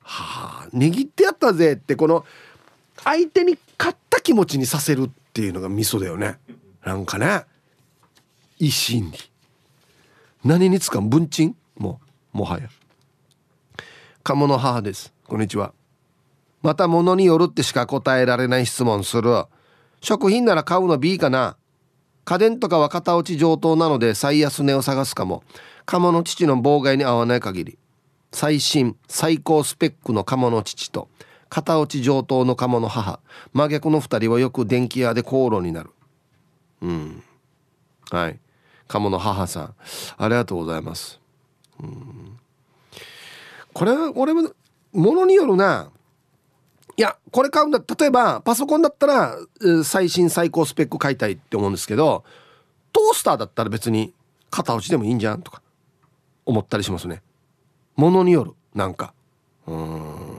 はあ握ってやったぜってこの相手に勝った気持ちにさせるってっていうのが味噌だよねなんかね維新に何に使う文鎮ももはや鴨の母ですこんにちはまた物によるってしか答えられない質問する食品なら買うの B かな家電とかは型落ち上等なので最安値を探すかも鴨の父の妨害に合わない限り最新最高スペックの鴨の父と片落ち上等の鴨の母真逆の2人はよく電気屋で口論になるうんはい鴨の母さんありがとうございますうんこれは俺もものによるないやこれ買うんだ例えばパソコンだったら最新最高スペック買いたいって思うんですけどトースターだったら別に型落ちでもいいんじゃんとか思ったりしますね物によるなんかうん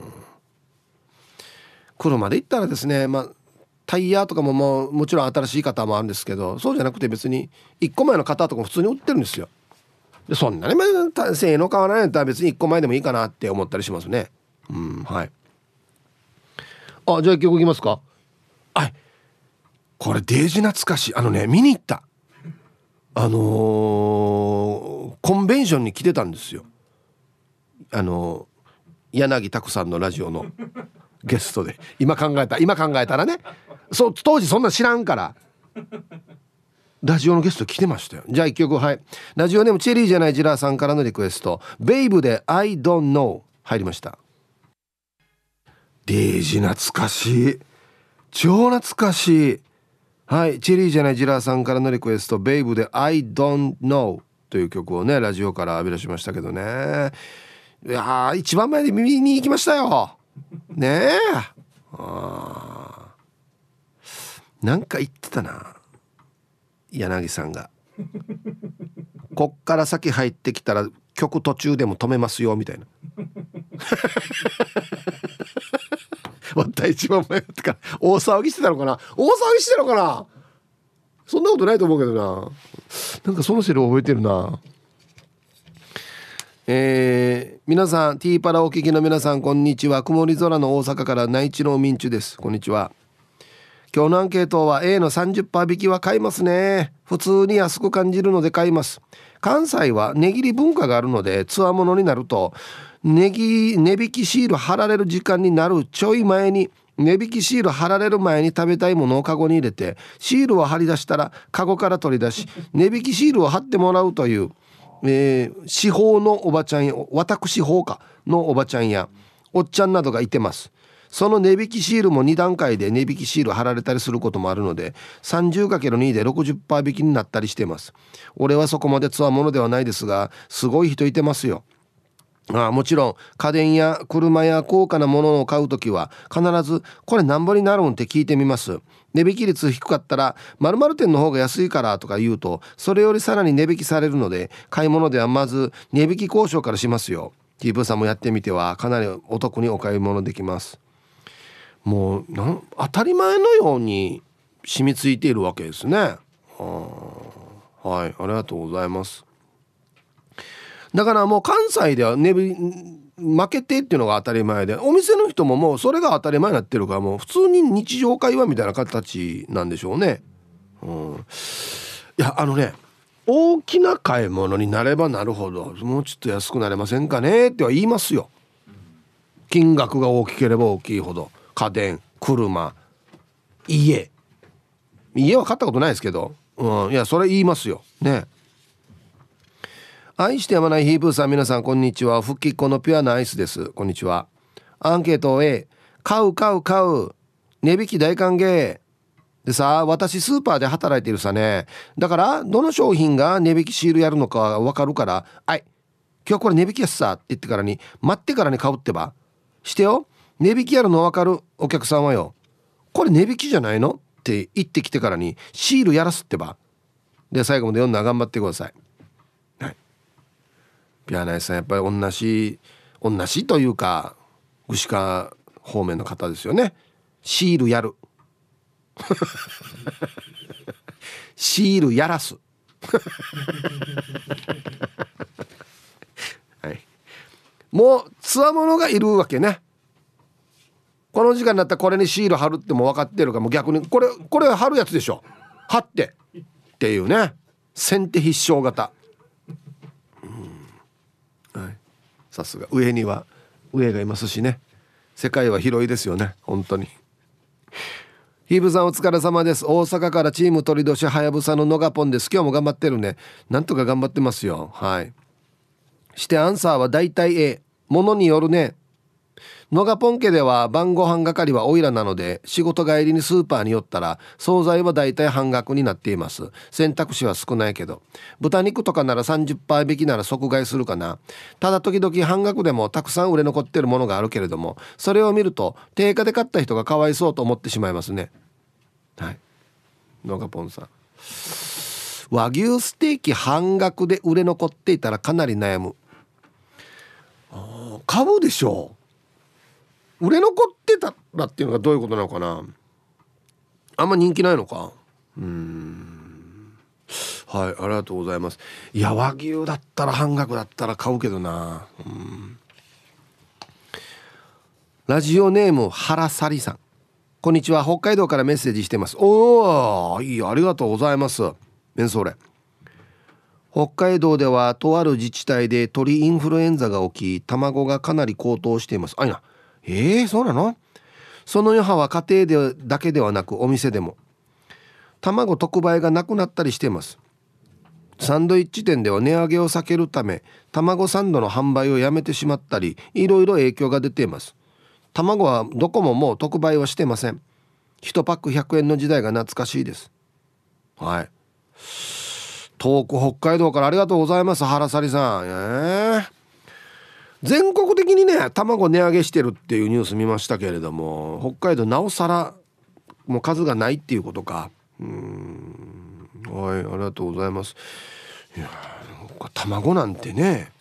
車で行ったらですね、まあ、タイヤとかももうもちろん新しい型もあるんですけどそうじゃなくて別に1個前の方とかも普通に売ってるんですよでそんなに性能変わらないんだったら別に1個前でもいいかなって思ったりしますねうんはいあじゃあ曲いきますかはいこれデージ懐かしいあのね見に行ったあのー、コンベンションに来てたんですよあのー、柳拓さんのラジオのゲストで今考えた今考えたらねそ当時そんな知らんからラジオのゲスト来てましたよじゃあ一曲はいラジオネームチェリーじゃないジラーさんからのリクエスト「ベイブで I don't know」入りましたデージ懐かしい超懐かしいはいチェリーじゃないジラーさんからのリクエスト「ベイブで I don't know」という曲をねラジオから浴び出しましたけどねいや一番前で耳に行きましたよねえあなんか言ってたな柳さんが「こっから先入ってきたら曲途中でも止めますよ」みたいな。ま <laughs> た一番迷ったか大騒ぎしてたのかな大騒ぎしてたのかなそんなことないと思うけどななんかそのセリ覚えてるな。えー、皆さん T パラお聞きの皆さんこんにちは曇り空の大阪から内地の民中ですこんにちは今日のアンケートは A の30%引きは買いますね普通に安く感じるので買います関西は値切り文化があるのでつわものになると値値引きシール貼られる時間になるちょい前に値引きシール貼られる前に食べたいものをカゴに入れてシールを貼り出したらカゴから取り出し値引きシールを貼ってもらうというえー、司法のおばちゃんや私法かのおばちゃんやおっちゃんなどがいてますその値引きシールも2段階で値引きシール貼られたりすることもあるので 30×2 で60%引きになったりしてます俺はそこまでつわものではないですがすごい人いてますよああもちろん家電や車や高価なものを買う時は必ず「これなんぼになるん?」って聞いてみます値引き率低かったら〇〇店の方が安いからとか言うとそれよりさらに値引きされるので買い物ではまず値引き交渉からしますよキープさんもやってみてはかなりお得にお買い物できますもうな当たり前のように染みついているわけですねははいありがとうございますだからもう関西では値引負けてっていうのが当たり前でお店の人ももうそれが当たり前になってるからもう普通に日常会話みたいな形なんでしょうね。うん、いやあのね大きな買い物になればなるほどもうちょっと安くなれませんかねっては言いますよ。金額が大きければ大きいほど家電車家家は買ったことないですけど、うん、いやそれ言いますよね愛してやまないヒープーさん皆さんこんにちは復帰っ子のピュアなアイスですこんにちはアンケート A 買う買う買う値引き大歓迎でさ私スーパーで働いてるさねだからどの商品が値引きシールやるのかわかるから「はい今日これ値引きやすさ」って言ってからに待ってからに買うってばしてよ値引きやるのわかるお客さんはよこれ値引きじゃないのって言ってきてからにシールやらすってばで最後まで読んだら頑張ってくださいピアナイさんやっぱり同じ同じというか牛川方面の方ですよねシールやる <laughs> シールやらす <laughs> はい、もうつわものがいるわけねこの時間になったらこれにシール貼るっても分かってるからも逆にこれこれ貼るやつでしょ貼ってっていうね先手必勝型さすが上には上がいますしね世界は広いですよね本当にヒブさんお疲れ様です大阪からチーム取鳥年はやぶさのノガポンです今日も頑張ってるねなんとか頑張ってますよはいしてアンサーは大体 A ものによるね野賀ポン家では晩ご飯係はオイラなので仕事帰りにスーパーに寄ったら惣菜はだいたい半額になっています選択肢は少ないけど豚肉とかなら30%引きなら即買いするかなただ時々半額でもたくさん売れ残ってるものがあるけれどもそれを見ると定価で買った人がかわいそうと思ってしまいますねはい野賀ポンさん和牛ステーキ半額で売れ残っていたらかなり悩むかぶでしょう売れ残ってたらっていうのがどういうことなのかなあんま人気ないのかうんはいありがとうございますいや和牛だったら半額だったら買うけどなラジオネーム原さりさんこんにちは北海道からメッセージしてますおおいいありがとうございますメンソーレ北海道ではとある自治体で鳥インフルエンザが起き卵がかなり高騰していますあいなええー、そうなのその余波は家庭でだけではなくお店でも卵特売がなくなったりしてますサンドイッチ店では値上げを避けるため卵サンドの販売をやめてしまったりいろいろ影響が出ています卵はどこももう特売はしてません1パック100円の時代が懐かしいですはい遠く北海道からありがとうございます原さりさんえー、全国的にね卵値上げしてるっていうニュース見ましたけれども北海道なおさらもう数がないっていうことかうんはいありがとうございますいや卵なんてね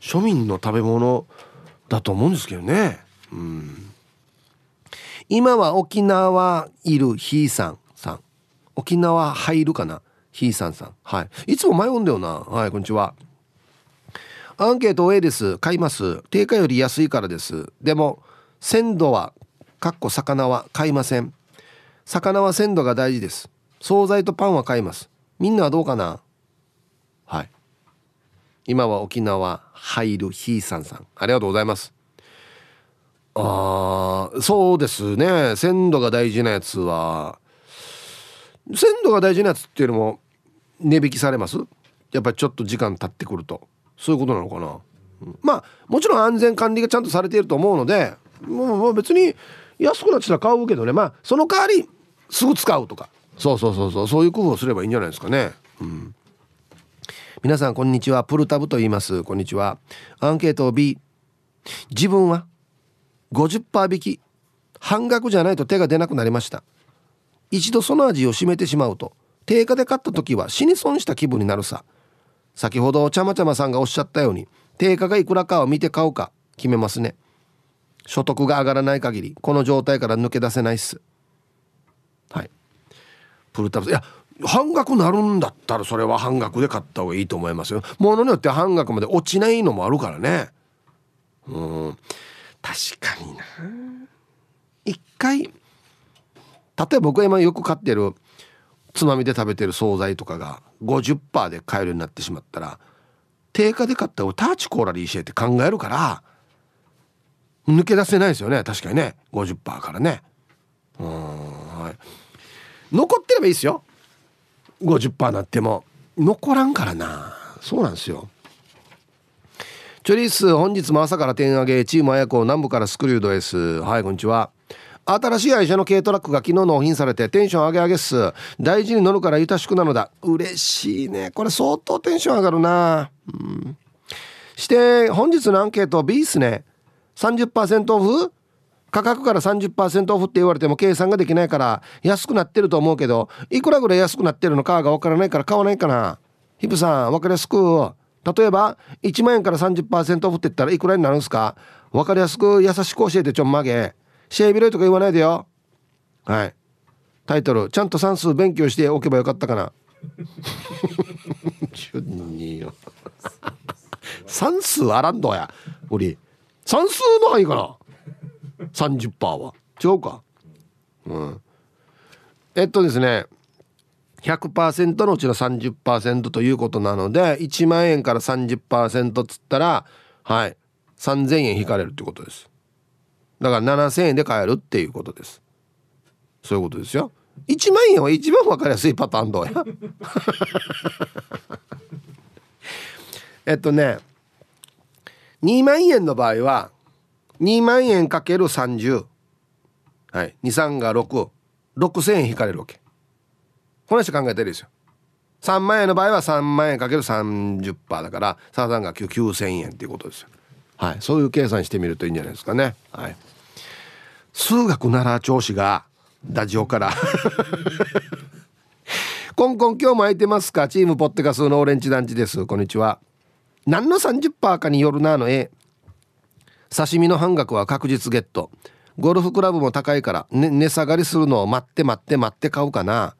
庶民の食べ物だと思うんですけどねうん今は沖縄いるひいさんさん沖縄入るかなひいさんさんはいいつも迷うんだよなはいこんにちはアンケート A です買います定価より安いからですでも鮮度はかっこ魚は買いません魚は鮮度が大事です惣菜とパンは買いますみんなはどうかなはい今は沖縄入るひいさんさんありがとうございますあーそうですね鮮度が大事なやつは鮮度が大事なやつっていうのも値引きされますやっぱりちょっと時間経ってくるとそういうことなのかな、うん、まあもちろん安全管理がちゃんとされていると思うのでもうもう別に安くなってたら買うけどねまあその代わりすぐ使うとかそうそうそうそうそういう工夫をすればいいんじゃないですかねうん皆さんこんにちはプルタブと言いますこんにちはアンケートを B 自分は50%引き半額じゃないと手が出なくなりました一度その味を占めてしまうと定価で買った時は死に損した気分になるさ先ほどちゃまちゃまさんがおっしゃったように定価がいくらかを見て買うか決めますね所得が上がらない限りこの状態から抜け出せないっすはいプルタブいや半額なるんだったらそれは半額で買った方がいいと思いますよものによって半額まで落ちないのもあるからねうん確かにな一回例えば僕は今よく買ってるつまみで食べてる惣菜とかが50%で買えるようになってしまったら定価で買ったをターチコーラリーシェって考えるから抜け出せないですよね確かにね50%からねうんはい残ってればいいですよ50%なっても残らんからなそうなんですよチョリース本日も朝から点上げチームあやこ南部からスクリュードですはいこんにちは新しい愛車の軽トラックが昨日納品されてテンション上げ上げっす大事に乗るから優しくなのだ嬉しいねこれ相当テンション上がるなうんして本日のアンケート B っすね30%オフ価格から30%オフって言われても計算ができないから安くなってると思うけどいくらぐらい安くなってるのかがわからないから買わないかなヒブさん分かりやすく例えば1万円から30%オフって言ったらいくらになるんすか分かりやすく優しく教えてちょんまげ試合見ろとか言わないでよはいタイトルちゃんと算数勉強しておけばよかったかな <laughs> 算数あらんどや俺算数のいいかな30%は違うかうんえっとですね100%のうちの30%ということなので1万円から30%っつったらはい3000円引かれるってことですだから7000円で買えるっていうことですそういうことですよ1万円は一番分かりやすいパターンどうや <laughs> えっとね2万円の場合は2万円かける30はい23が66000円引かれるわけこの人考えてるですよ3万円の場合は3万円かける30%だから33が9000円っていうことですよはいそういう計算してみるといいんじゃないですかねはい。数学なら調子がラジオからコンコン今日も空いてますかチームポッテカスのオレンジ団地ですこんにちは何の30%かによるなの絵刺身の半額は確実ゲットゴルフクラブも高いから、ね、値下がりするのを待って待って待って買うかな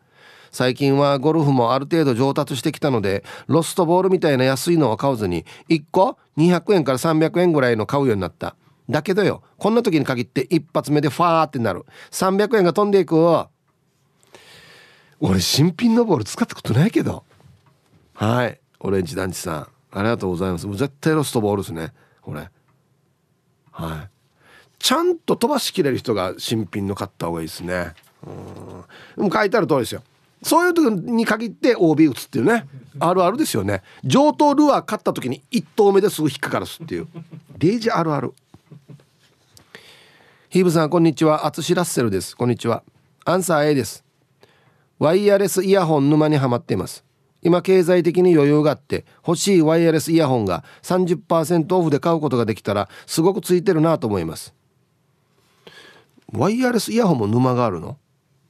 最近はゴルフもある程度上達してきたのでロストボールみたいな安いのを買わずに1個200円から300円ぐらいの買うようになっただけどよ、こんな時に限って一発目でファーってなる。300円が飛んでいく。俺、新品のボール使ったことないけど。はい。オレンジ団地さん。ありがとうございます。もう絶対ロストボールですね。これ。はい。ちゃんと飛ばしきれる人が新品の買った方がいいですね。うん。でも書いてある通りですよ。そういう時に限って OB 打つっていうね。あるあるですよね。上等ルアー買った時に1投目ですぐ引っかからすっていう。デイジあるある。ヒーブさんこんにちはアツシラッセルですこんにちはアンサー A ですワイヤレスイヤホン沼にはまっています今経済的に余裕があって欲しいワイヤレスイヤホンが30%オフで買うことができたらすごくついてるなと思いますワイヤレスイヤホンも沼があるの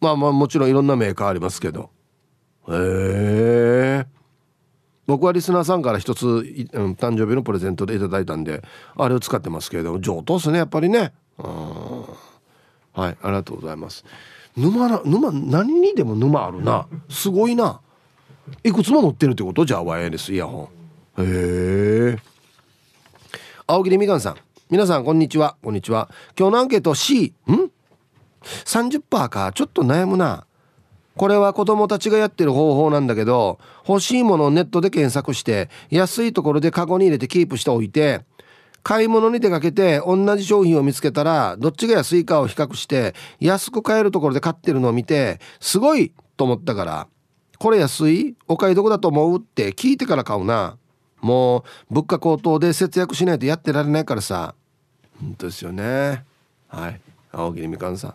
まあまあもちろんいろんなメーカーありますけどへえ僕はリスナーさんから一つ、うん、誕生日のプレゼントで頂いたんであれを使ってますけれども上等っすねやっぱりねはいありがとうございます沼な沼何にでも沼あるなすごいないくつも持ってるってことじゃあワイヤレスイヤホンへえ青桐みかんさん皆さんこんにちはこんにちは今日のアンケート C ん30%かちょっと悩むなこれは子供たちがやってる方法なんだけど、欲しいものをネットで検索して、安いところでカゴに入れてキープしておいて、買い物に出かけて同じ商品を見つけたら、どっちが安いかを比較して、安く買えるところで買ってるのを見て、すごいと思ったから、これ安いお買い得だと思うって聞いてから買うな。もう、物価高騰で節約しないとやってられないからさ。本当ですよね。はい。青桐みかんさん。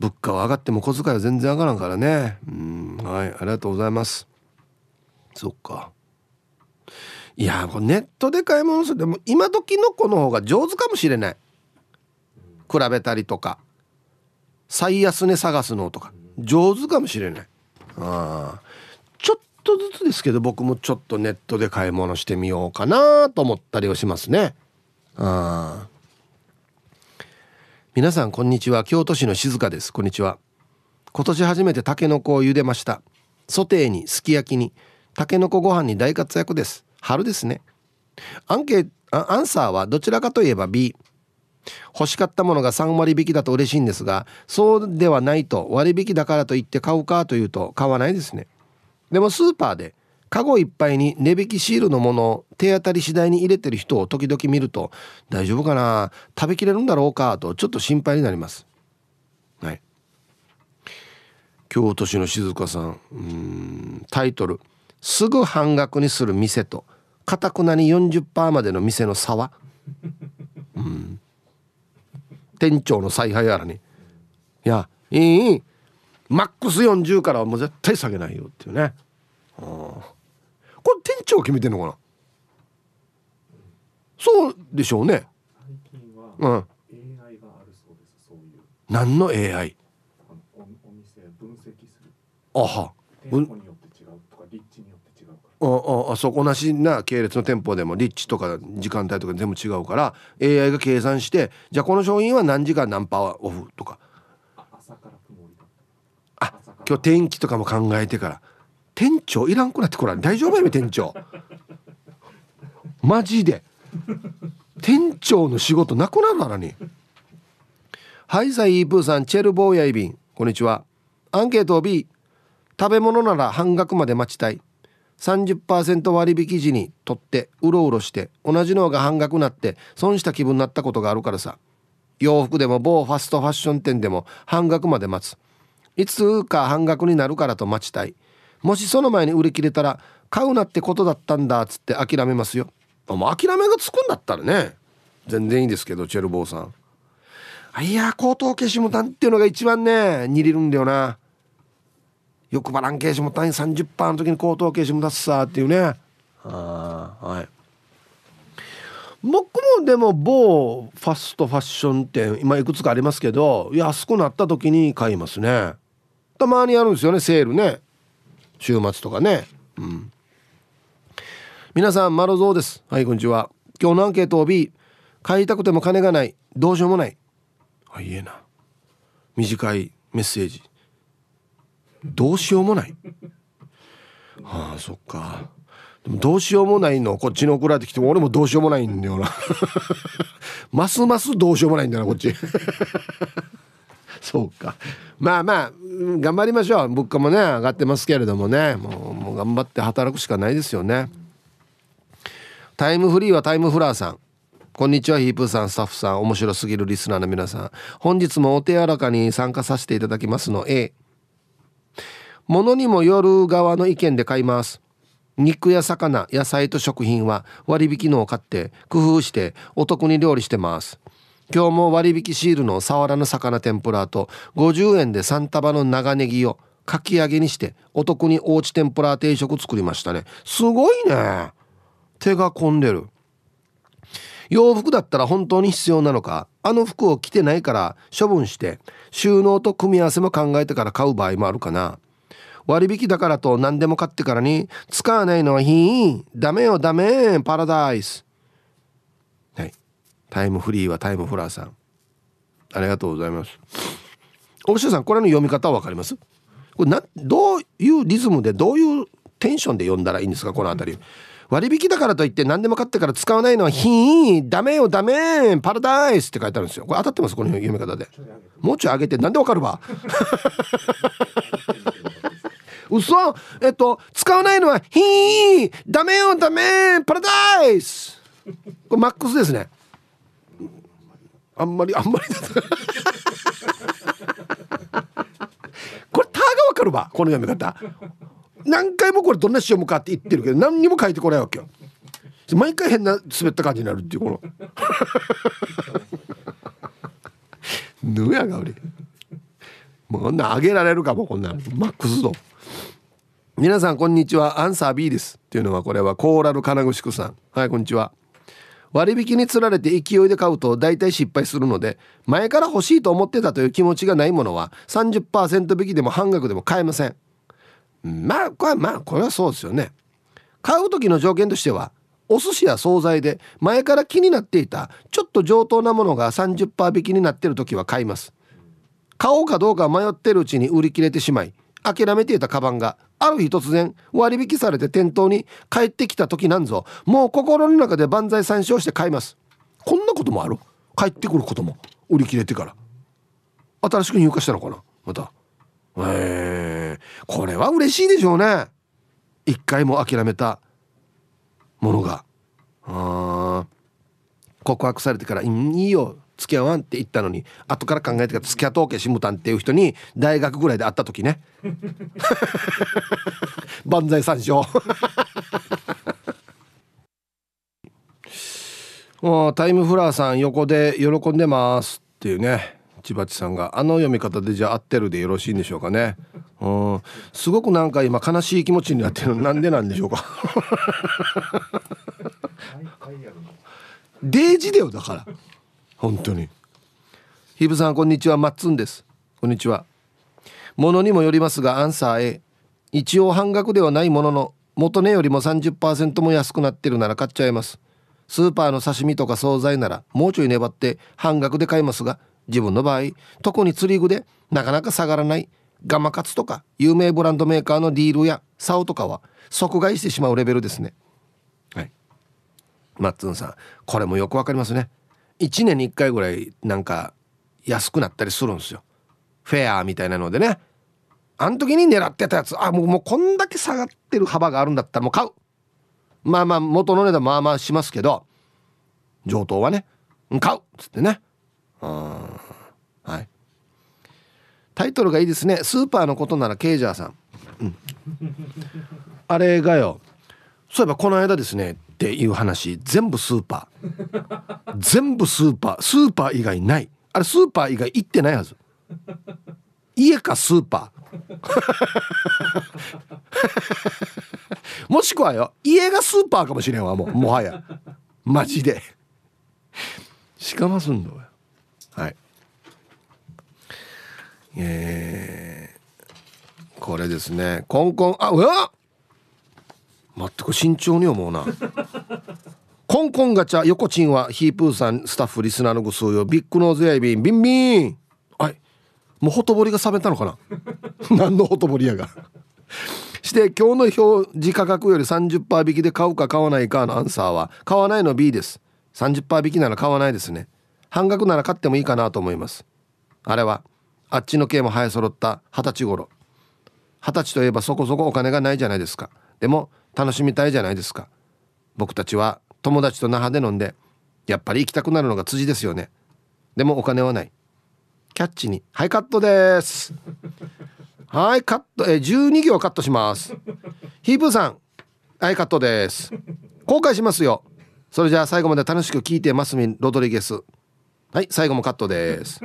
物価は上がっても小遣いは全然上がらんからねうんはいありがとうございますそっかいやこネットで買い物するでも今時の子の方が上手かもしれない比べたりとか最安値探すのとか上手かもしれないあちょっとずつですけど僕もちょっとネットで買い物してみようかなと思ったりはしますねああ皆さんこんにちは京都市の静香ですこんにちは今年初めてタケノコを茹でましたソテーにすき焼きにタケノコご飯に大活躍です春ですねアンケアンサーはどちらかといえば B 欲しかったものが3割引きだと嬉しいんですがそうではないと割引だからといって買うかというと買わないですねでもスーパーでカゴいっぱいに値引きシールのものを手当たり次第に入れてる人を時々見ると大丈夫かな食べきれるんだろうかとちょっと心配になりますはい京都市の静香さんうんタイトル「すぐ半額にする店とかたくなに40%までの店の差は」<laughs> うん店長の采配やらに「いやいいマックス40からはもう絶対下げないよ」っていうねうんこれ店長決めてんのかなそうでしょうねうん AI があるそうですそういう何の AI おお店分析するあは店舗によって違うとか立地によって違うからあああそこなしな系列の店舗でも立地とか時間帯とか全部違うから AI が計算してじゃあこの商品は何時間何パーオフとかあ朝から曇りだあ今日天気とかも考えてから店長いらんくなってこらん大丈夫やめ店長マジで店長の仕事なくなるならにはいさいイープーさんチェルボーヤイビンこんにちはアンケート B 食べ物なら半額まで待ちたい30%割引時に取ってうろうろして同じのが半額なって損した気分になったことがあるからさ洋服でも某ファストファッション店でも半額まで待ついつか半額になるからと待ちたいもしその前に売り切れたら買うなってことだったんだっつって諦めますよもう諦めがつくんだったらね全然いいですけどチェルボーさんいや高等消しもたんっていうのが一番ね似れるんだよな欲張らん消しもたん30%の時に高等消しもたっさっていうねあはい僕もでも某ファストファッション店今いくつかありますけど安くなった時に買いますねたまにあるんですよねセールね週末とかねうん皆さんマロゾウですはいこんにちは今日のアンケートを B 買いたくても金がないどうしようもないあいえな短いメッセージどうしようもないはあそっかでもどうしようもないのこっちに送られてきても俺もどうしようもないんだよなますますどうしようもないんだなこっちそうかまあまあ頑張りましょう物価もね上がってますけれどもねもう頑張って働くしかないですよねタイムフリーはタイムフラーさんこんにちはヒープーさんスタッフさん面白すぎるリスナーの皆さん本日もお手柔らかに参加させていただきますの A 物にもよる側の意見で買います肉や魚野菜と食品は割引のを買って工夫してお得に料理してます今日も割引シールのさわらの魚天ぷらと50円で3束の長ネギをかき揚げにしてお得におうち天ぷら定食作りましたねすごいね手が込んでる洋服だったら本当に必要なのかあの服を着てないから処分して収納と組み合わせも考えてから買う場合もあるかな割引だからと何でも買ってからに使わないのはひんダメよダメパラダイスタイムフリーはタイムフラーさんありがとうございます大塩さんこれの読み方はわかりますこれなどういうリズムでどういうテンションで読んだらいいんですかこの辺り割引だからといって何でも買ってから使わないのは「ひーダメよダメパラダイス」って書いてあるんですよこれ当たってますこの読み方でもうちょい上げて何でわかるわ <laughs> 嘘えっと使わないのは「ひーダメよダメパラダイス」これマックスですねあんまりあんまりこれ「た」がわかるわこの読み方何回もこれどんなしようかって言ってるけど何にも書いてこないわけよ毎回変な滑った感じになるっていうこのぬやがり」もうんなあげられるかもこんなマックスぞ皆さんこんにちはアンサー B ですっていうのはこれはコーラル金具宿さんはいこんにちは割引につられて勢いで買うと大体失敗するので前から欲しいと思ってたという気持ちがないものは30%引きでも半額でも買えませんまあこれはまあこれはそうですよね買う時の条件としてはお寿司や惣菜で前から気になっていたちょっと上等なものが30%引きになってる時は買います買おうかどうか迷ってるうちに売り切れてしまい諦めていたカバンがある日突然割引されて店頭に帰ってきた時なんぞもう心の中で万歳三唱して買いますこんなこともある帰ってくることも売り切れてから新しく入荷したのかなまたへえこれは嬉しいでしょうね一回も諦めたものがあ告白されてから「いいよ付き合わんって言ったのに後から考えてから付き合とうけしむたんっていう人に大学ぐらいで会った時ね <laughs> 万歳三唱もう <laughs> タイムフラーさん横で喜んでますっていうね千葉地さんがあの読み方でじゃあ合ってるでよろしいんでしょうかねうんすごくなんか今悲しい気持ちになってるなんでなんでしょうか <laughs> デイジデオだから。本当にひぶさんこんにちはまっつんですこんにちはものにもよりますがアンサー A 一応半額ではないものの元値よりも30%も安くなってるなら買っちゃいますスーパーの刺身とか惣菜ならもうちょい粘って半額で買いますが自分の場合特に釣り具でなかなか下がらないガマカツとか有名ブランドメーカーのディールや竿とかは即買いしてしまうレベルですねはいマッツンさんこれもよくわかりますね1年に1回ぐらいなんか安くなったりするんですよフェアみたいなのでねあの時に狙ってたやつあもうもうこんだけ下がってる幅があるんだったらもう買うまあまあ元の値段まあまあしますけど上等はね買うっつってねうんはいタイトルがいいですねスーパーのことならケイジャーさん、うん、あれがよそういえばこの間ですねっていう話全部スーパー <laughs> 全部スーパースーパー以外ないあれスーパー以外行ってないはず家かスーパー <laughs> もしくはよ家がスーパーかもしれんわもうもはやマジでしかますんのよはいえー、これですねコンコンあうわっ全く慎重に思うなコンコンガチャ横チンはヒープーさんスタッフリスナーのご数よビッグノーズやいびんビンビンはいもうほとぼりが冷めたのかな <laughs> 何のほとぼりやがして今日の表示価格より30%引きで買うか買わないかのアンサーは買わないの B です30%引きなら買わないですね半額なら買ってもいいかなと思いますあれはあっちの系も生え揃った二十歳頃二十歳といえばそこそこお金がないじゃないですかでも楽しみたいじゃないですか僕たちは友達と那覇で飲んでやっぱり行きたくなるのが辻ですよねでもお金はないキャッチにはいカットですはいカットえ12行カットしますヒープーさんはいカットです後悔しますよそれじゃあ最後まで楽しく聞いてますみロドリゲスはい最後もカットです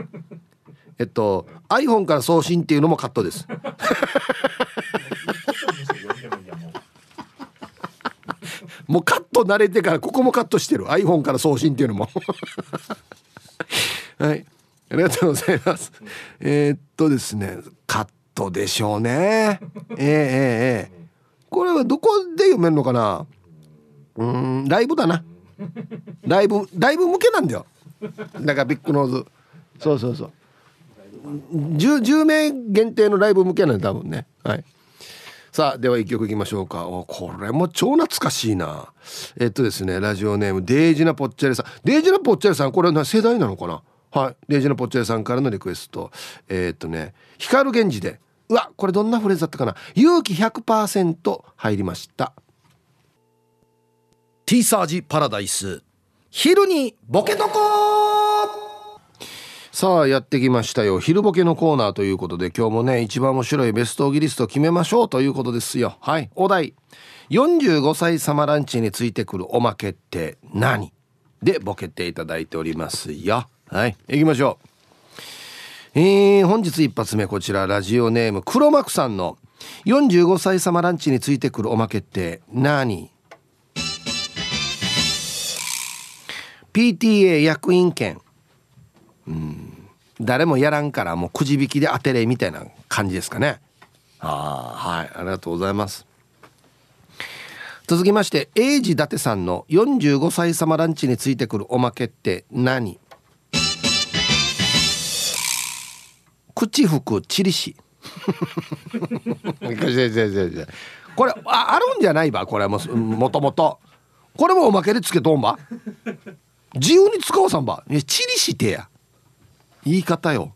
えっと iPhone から送信っていうのもカットですもうカット慣れてからここもカットしてる iPhone から送信っていうのも <laughs> はいありがとうございます、えー、っとですねカットでしょうねえー、えー、えー、これはどこで読めるのかなうんライブだなライブライブ向けなんだよだからビッグノーズそうそうそう 10, 10名限定のライブ向けなんだ多分ねはいさあでは一曲いきましょうかおこれも超懐かしいなえっとですねラジオネームデイジナポッチャレさんデイジナポッチャレさんこれは世代なのかなはいデイジナポッチャレさんからのリクエストえー、っとね光源氏でうわこれどんなフレーズだったかな勇気100%入りましたティーサージパラダイス昼にボケとこさあやってきましたよ昼ボケのコーナーということで今日もね一番面白いベストオギリスト決めましょうということですよはいお題45歳様ランチについてくるおまけって何でボケていただいておりますよはい行きましょうえー、本日一発目こちらラジオネーム黒幕さんの45歳様ランチについてくるおまけって何 PTA 役員権うん誰もやらんからもうくじ引きで当てれみたいな感じですかねああはいありがとうございます続きまして英治伊達さんの45歳様ランチについてくるおまけって何口服チリシこれああるんじゃないばこれももともとこれもおまけでつけとんば自由に使おうさんばチリシてや言い方よ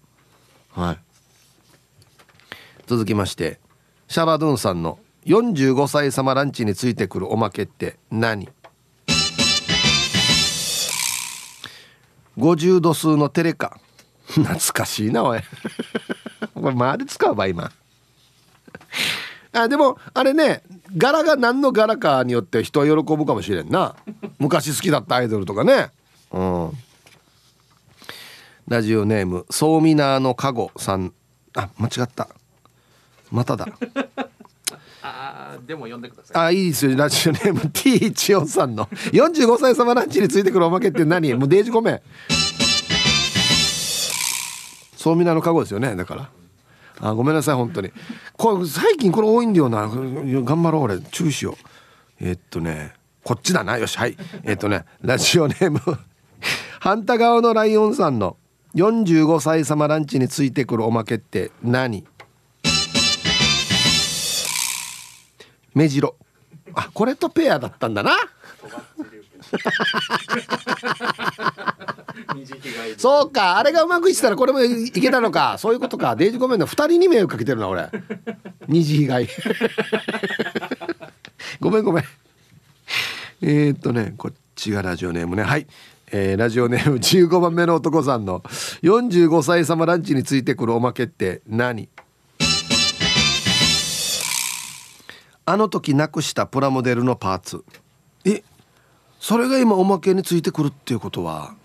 はい続きましてシャバドゥンさんの45歳様ランチについてくるおまけって何50度数のテレカ懐かしいなおい <laughs> これ回り使うわ今あでもあれね柄が何の柄かによって人は喜ぶかもしれんな昔好きだったアイドルとかねうんラジオネームソーミナーのカゴさんあ間違ったまただ <laughs> あでも読んでくださいあいいですよラジオネーム T 一音さんの45歳様ランチについてくるおまけって何もうデージごめんそうみなのカゴですよねだからあごめんなさい本当にこれ最近これ多いんだよな頑張ろう俺注意しようえー、っとねこっちだなよしはいえー、っとねラジオネーム反対側のライオンさんの45歳様ランチについてくるおまけって何目白あこれとペアだったんだな <laughs> そうかあれがうまくいってたらこれもいけたのかそういうことかデイジごめんト2人に迷惑かけてるな俺二次被害 <laughs> ごめんごめんえー、っとねこっちがラジオネームねはいえー、ラジオネーム15番目の男さんの45歳様ランチについてくるおまけって何あの時なくしたプラモデルのパーツえそれが今おまけについてくるっていうことは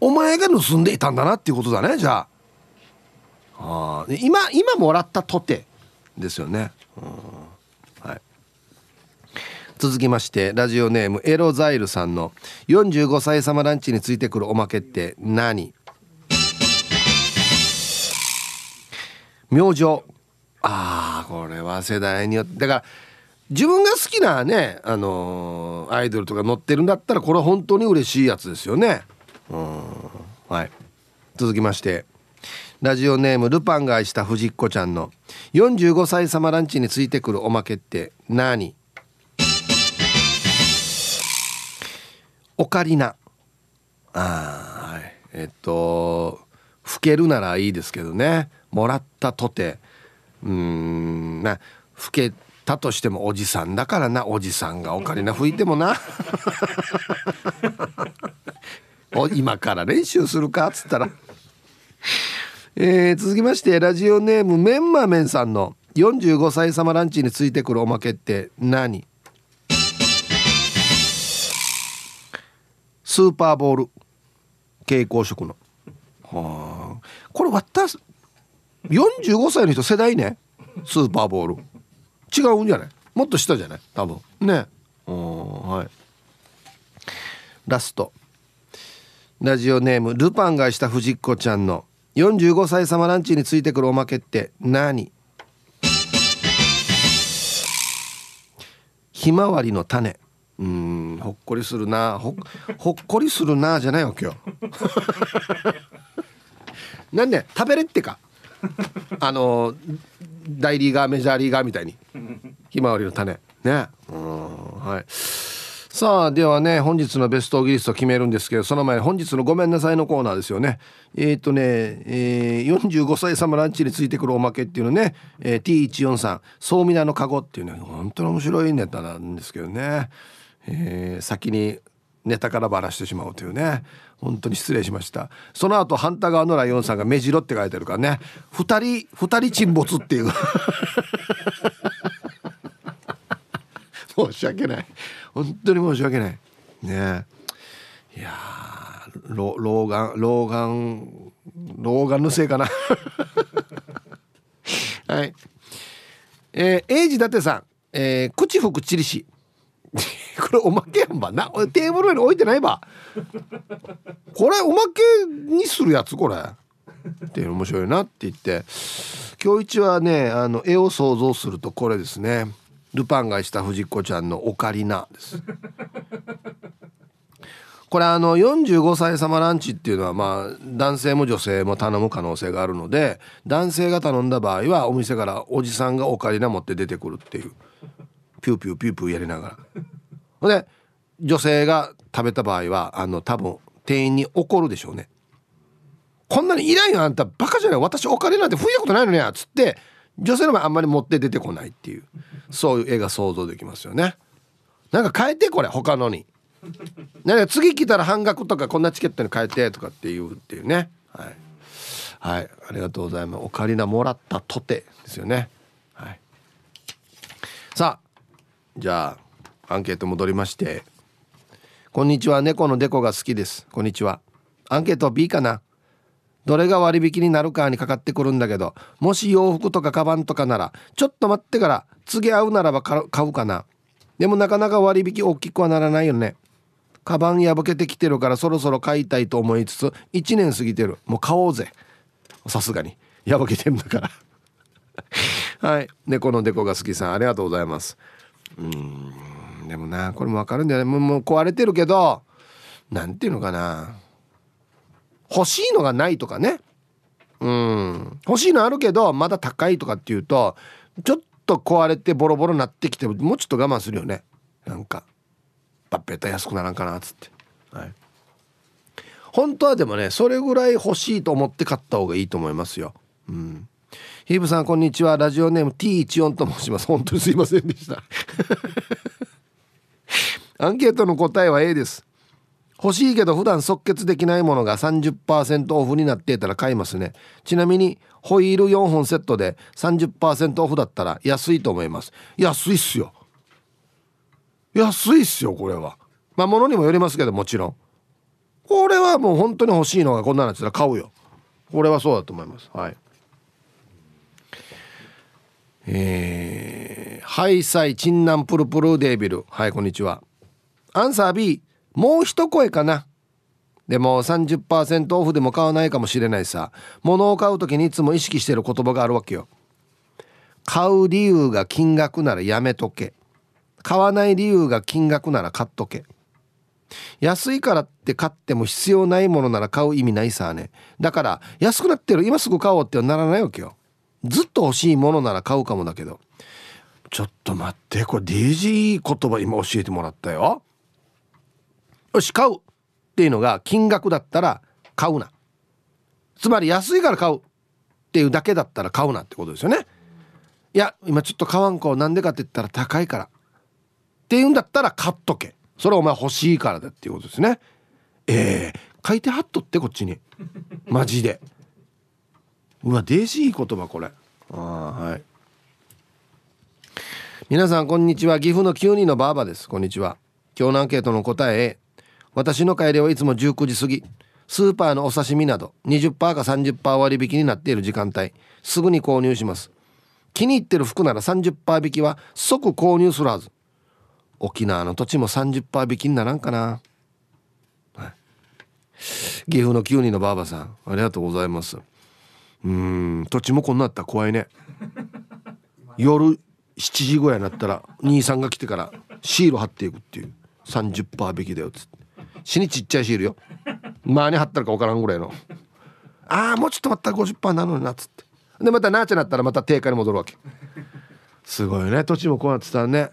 お前が盗んでいたんだなっていうことだねじゃああ今今もらったとてですよねうん続きましてラジオネームエロザイルさんの45歳様ランチについてくるおまけって何明星あーこれは世代によってだから自分が好きなねあのー、アイドルとか乗ってるんだったらこれは本当に嬉しいやつですよねうんはい続きましてラジオネームルパンが愛した藤子ちゃんの45歳様ランチについてくるおまけって何オカリナあはいえっと老けるならいいですけどねもらったとてうんな老けたとしてもおじさんだからなおじさんがオカリナ吹いてもな <laughs> 今から練習するかっつったらえー、続きましてラジオネームメンマメンさんの「45歳様ランチについてくるおまけって何?」スーパーボール蛍光色のはあこれ私45歳の人世代ねスーパーボール違うんじゃないもっと下じゃない多分ねはいラストラジオネームルパンがした藤子ちゃんの45歳様ランチについてくるおまけって何ひまわりの種うんほっこりするなほほっこりするなじゃないわけよ <laughs> なんで食べれってかあの大リーガーメジャーリーガーみたいにひまわりの種ねうんはいさあではね本日のベストオギリスト決めるんですけどその前本日の「ごめんなさい」のコーナーですよねえっ、ー、とね、えー、45歳様ランチについてくるおまけっていうのね、えー、T143 そうみなのかごっていうね本当に面白いネタなんですけどねえー、先にネタからばらしてしまうというね本当に失礼しましたその後反対側のライオンさんが「目白」って書いてるからね2人2人沈没っていう <laughs> 申し訳ない本当に申し訳ないねいや老眼老眼老眼のせいかな <laughs> はいえー、英治伊達さん、えー、口福くちりおまけやんばなテーブルに置いてないばこれおまけにするやつこれっていう面白いなって言って今日一はねあの絵を想像するとこれですねルパンがした藤子ちゃんのオカリナですこれあの45歳様ランチっていうのはまあ男性も女性も頼む可能性があるので男性が頼んだ場合はお店からおじさんがオカリナ持って出てくるっていうピューピューピューピューやりながらほんで女性が食べた場合はあの多分店員に怒るでしょうねこんなにいらんよあんたバカじゃない私お金なんて増えたことないのにっつって女性の場合あんまり持って出てこないっていうそういう絵が想像できますよねなんか変えてこれ他のになんか次来たら半額とかこんなチケットに変えてとかっていうっていうねはい、はい、ありがとうございますオカリナもらったとてですよねはいさあじゃあアンケート戻りましてこんにちは猫のデコが好きですこんにちはアンケート B かなどれが割引になるかにかかってくるんだけどもし洋服とかカバンとかならちょっと待ってから次会うならば買うかなでもなかなか割引大きくはならないよねカバン破けてきてるからそろそろ買いたいと思いつつ1年過ぎてるもう買おうぜさすがに破けてんだから <laughs> はい猫のデコが好きさんありがとうございますうんでもなこれもわかるんだよねもうもう壊れてるけど何ていうのかな欲しいのがないとかねうん欲しいのあるけどまだ高いとかっていうとちょっと壊れてボロボロなってきてもうちょっと我慢するよねなんかバッペタ安くならんかなっつって、はい、本当はでもねそれぐらい欲しいと思って買った方がいいと思いますようんヒーブさんこんにちはラジオネーム T14 と申します本当にすいませんでしたアンケートの答えは A です欲しいけど普段即決できないものが30%オフになっていたら買いますねちなみにホイール4本セットで30%オフだったら安いと思います安いっすよ安いっすよこれはまあ物にもよりますけどもちろんこれはもう本当に欲しいのがこんなのやったら買うよこれはそうだと思いますはいえーはいサイチンナンプルプルデビルはいこんにちはアンサー B もう一声かなでも30%オフでも買わないかもしれないさ物を買う時にいつも意識してる言葉があるわけよ買う理由が金額ならやめとけ買わない理由が金額なら買っとけ安いからって買っても必要ないものなら買う意味ないさねだから安くなってる今すぐ買おうってはならないわけよずっと欲しいものなら買うかもだけどちょっと待ってこれデージいい言葉今教えてもらったよよし買うっていうのが金額だったら買うなつまり安いから買うっていうだけだったら買うなってことですよねいや今ちょっと買わんこなんでかって言ったら高いからっていうんだったら買っとけそれお前欲しいからだっていうことですねえー、書いてはっとってこっちにマジでうわデージいい言葉これあはい皆さんこんにちは岐阜の9人のばあばですこんにちは今日のアンケートの答え私の帰りはいつも19時過ぎスーパーのお刺身など20%か30%割引になっている時間帯すぐに購入します気に入ってる服なら30%引きは即購入するはず沖縄の土地も30%引きにならんかな、はい、岐阜の9人のばあばさんありがとうございますうん土地もこんなったら怖いね夜7時ぐらいになったら兄さんが来てからシール貼っていくっていう30%引きだよっつって死にちっちゃいシールよまあに貼ったらか分からんぐらいのああもうちょっと待ったら50%なのになっつってでまたなーちゃんになったらまた定価に戻るわけすごいね土地もこうなってたね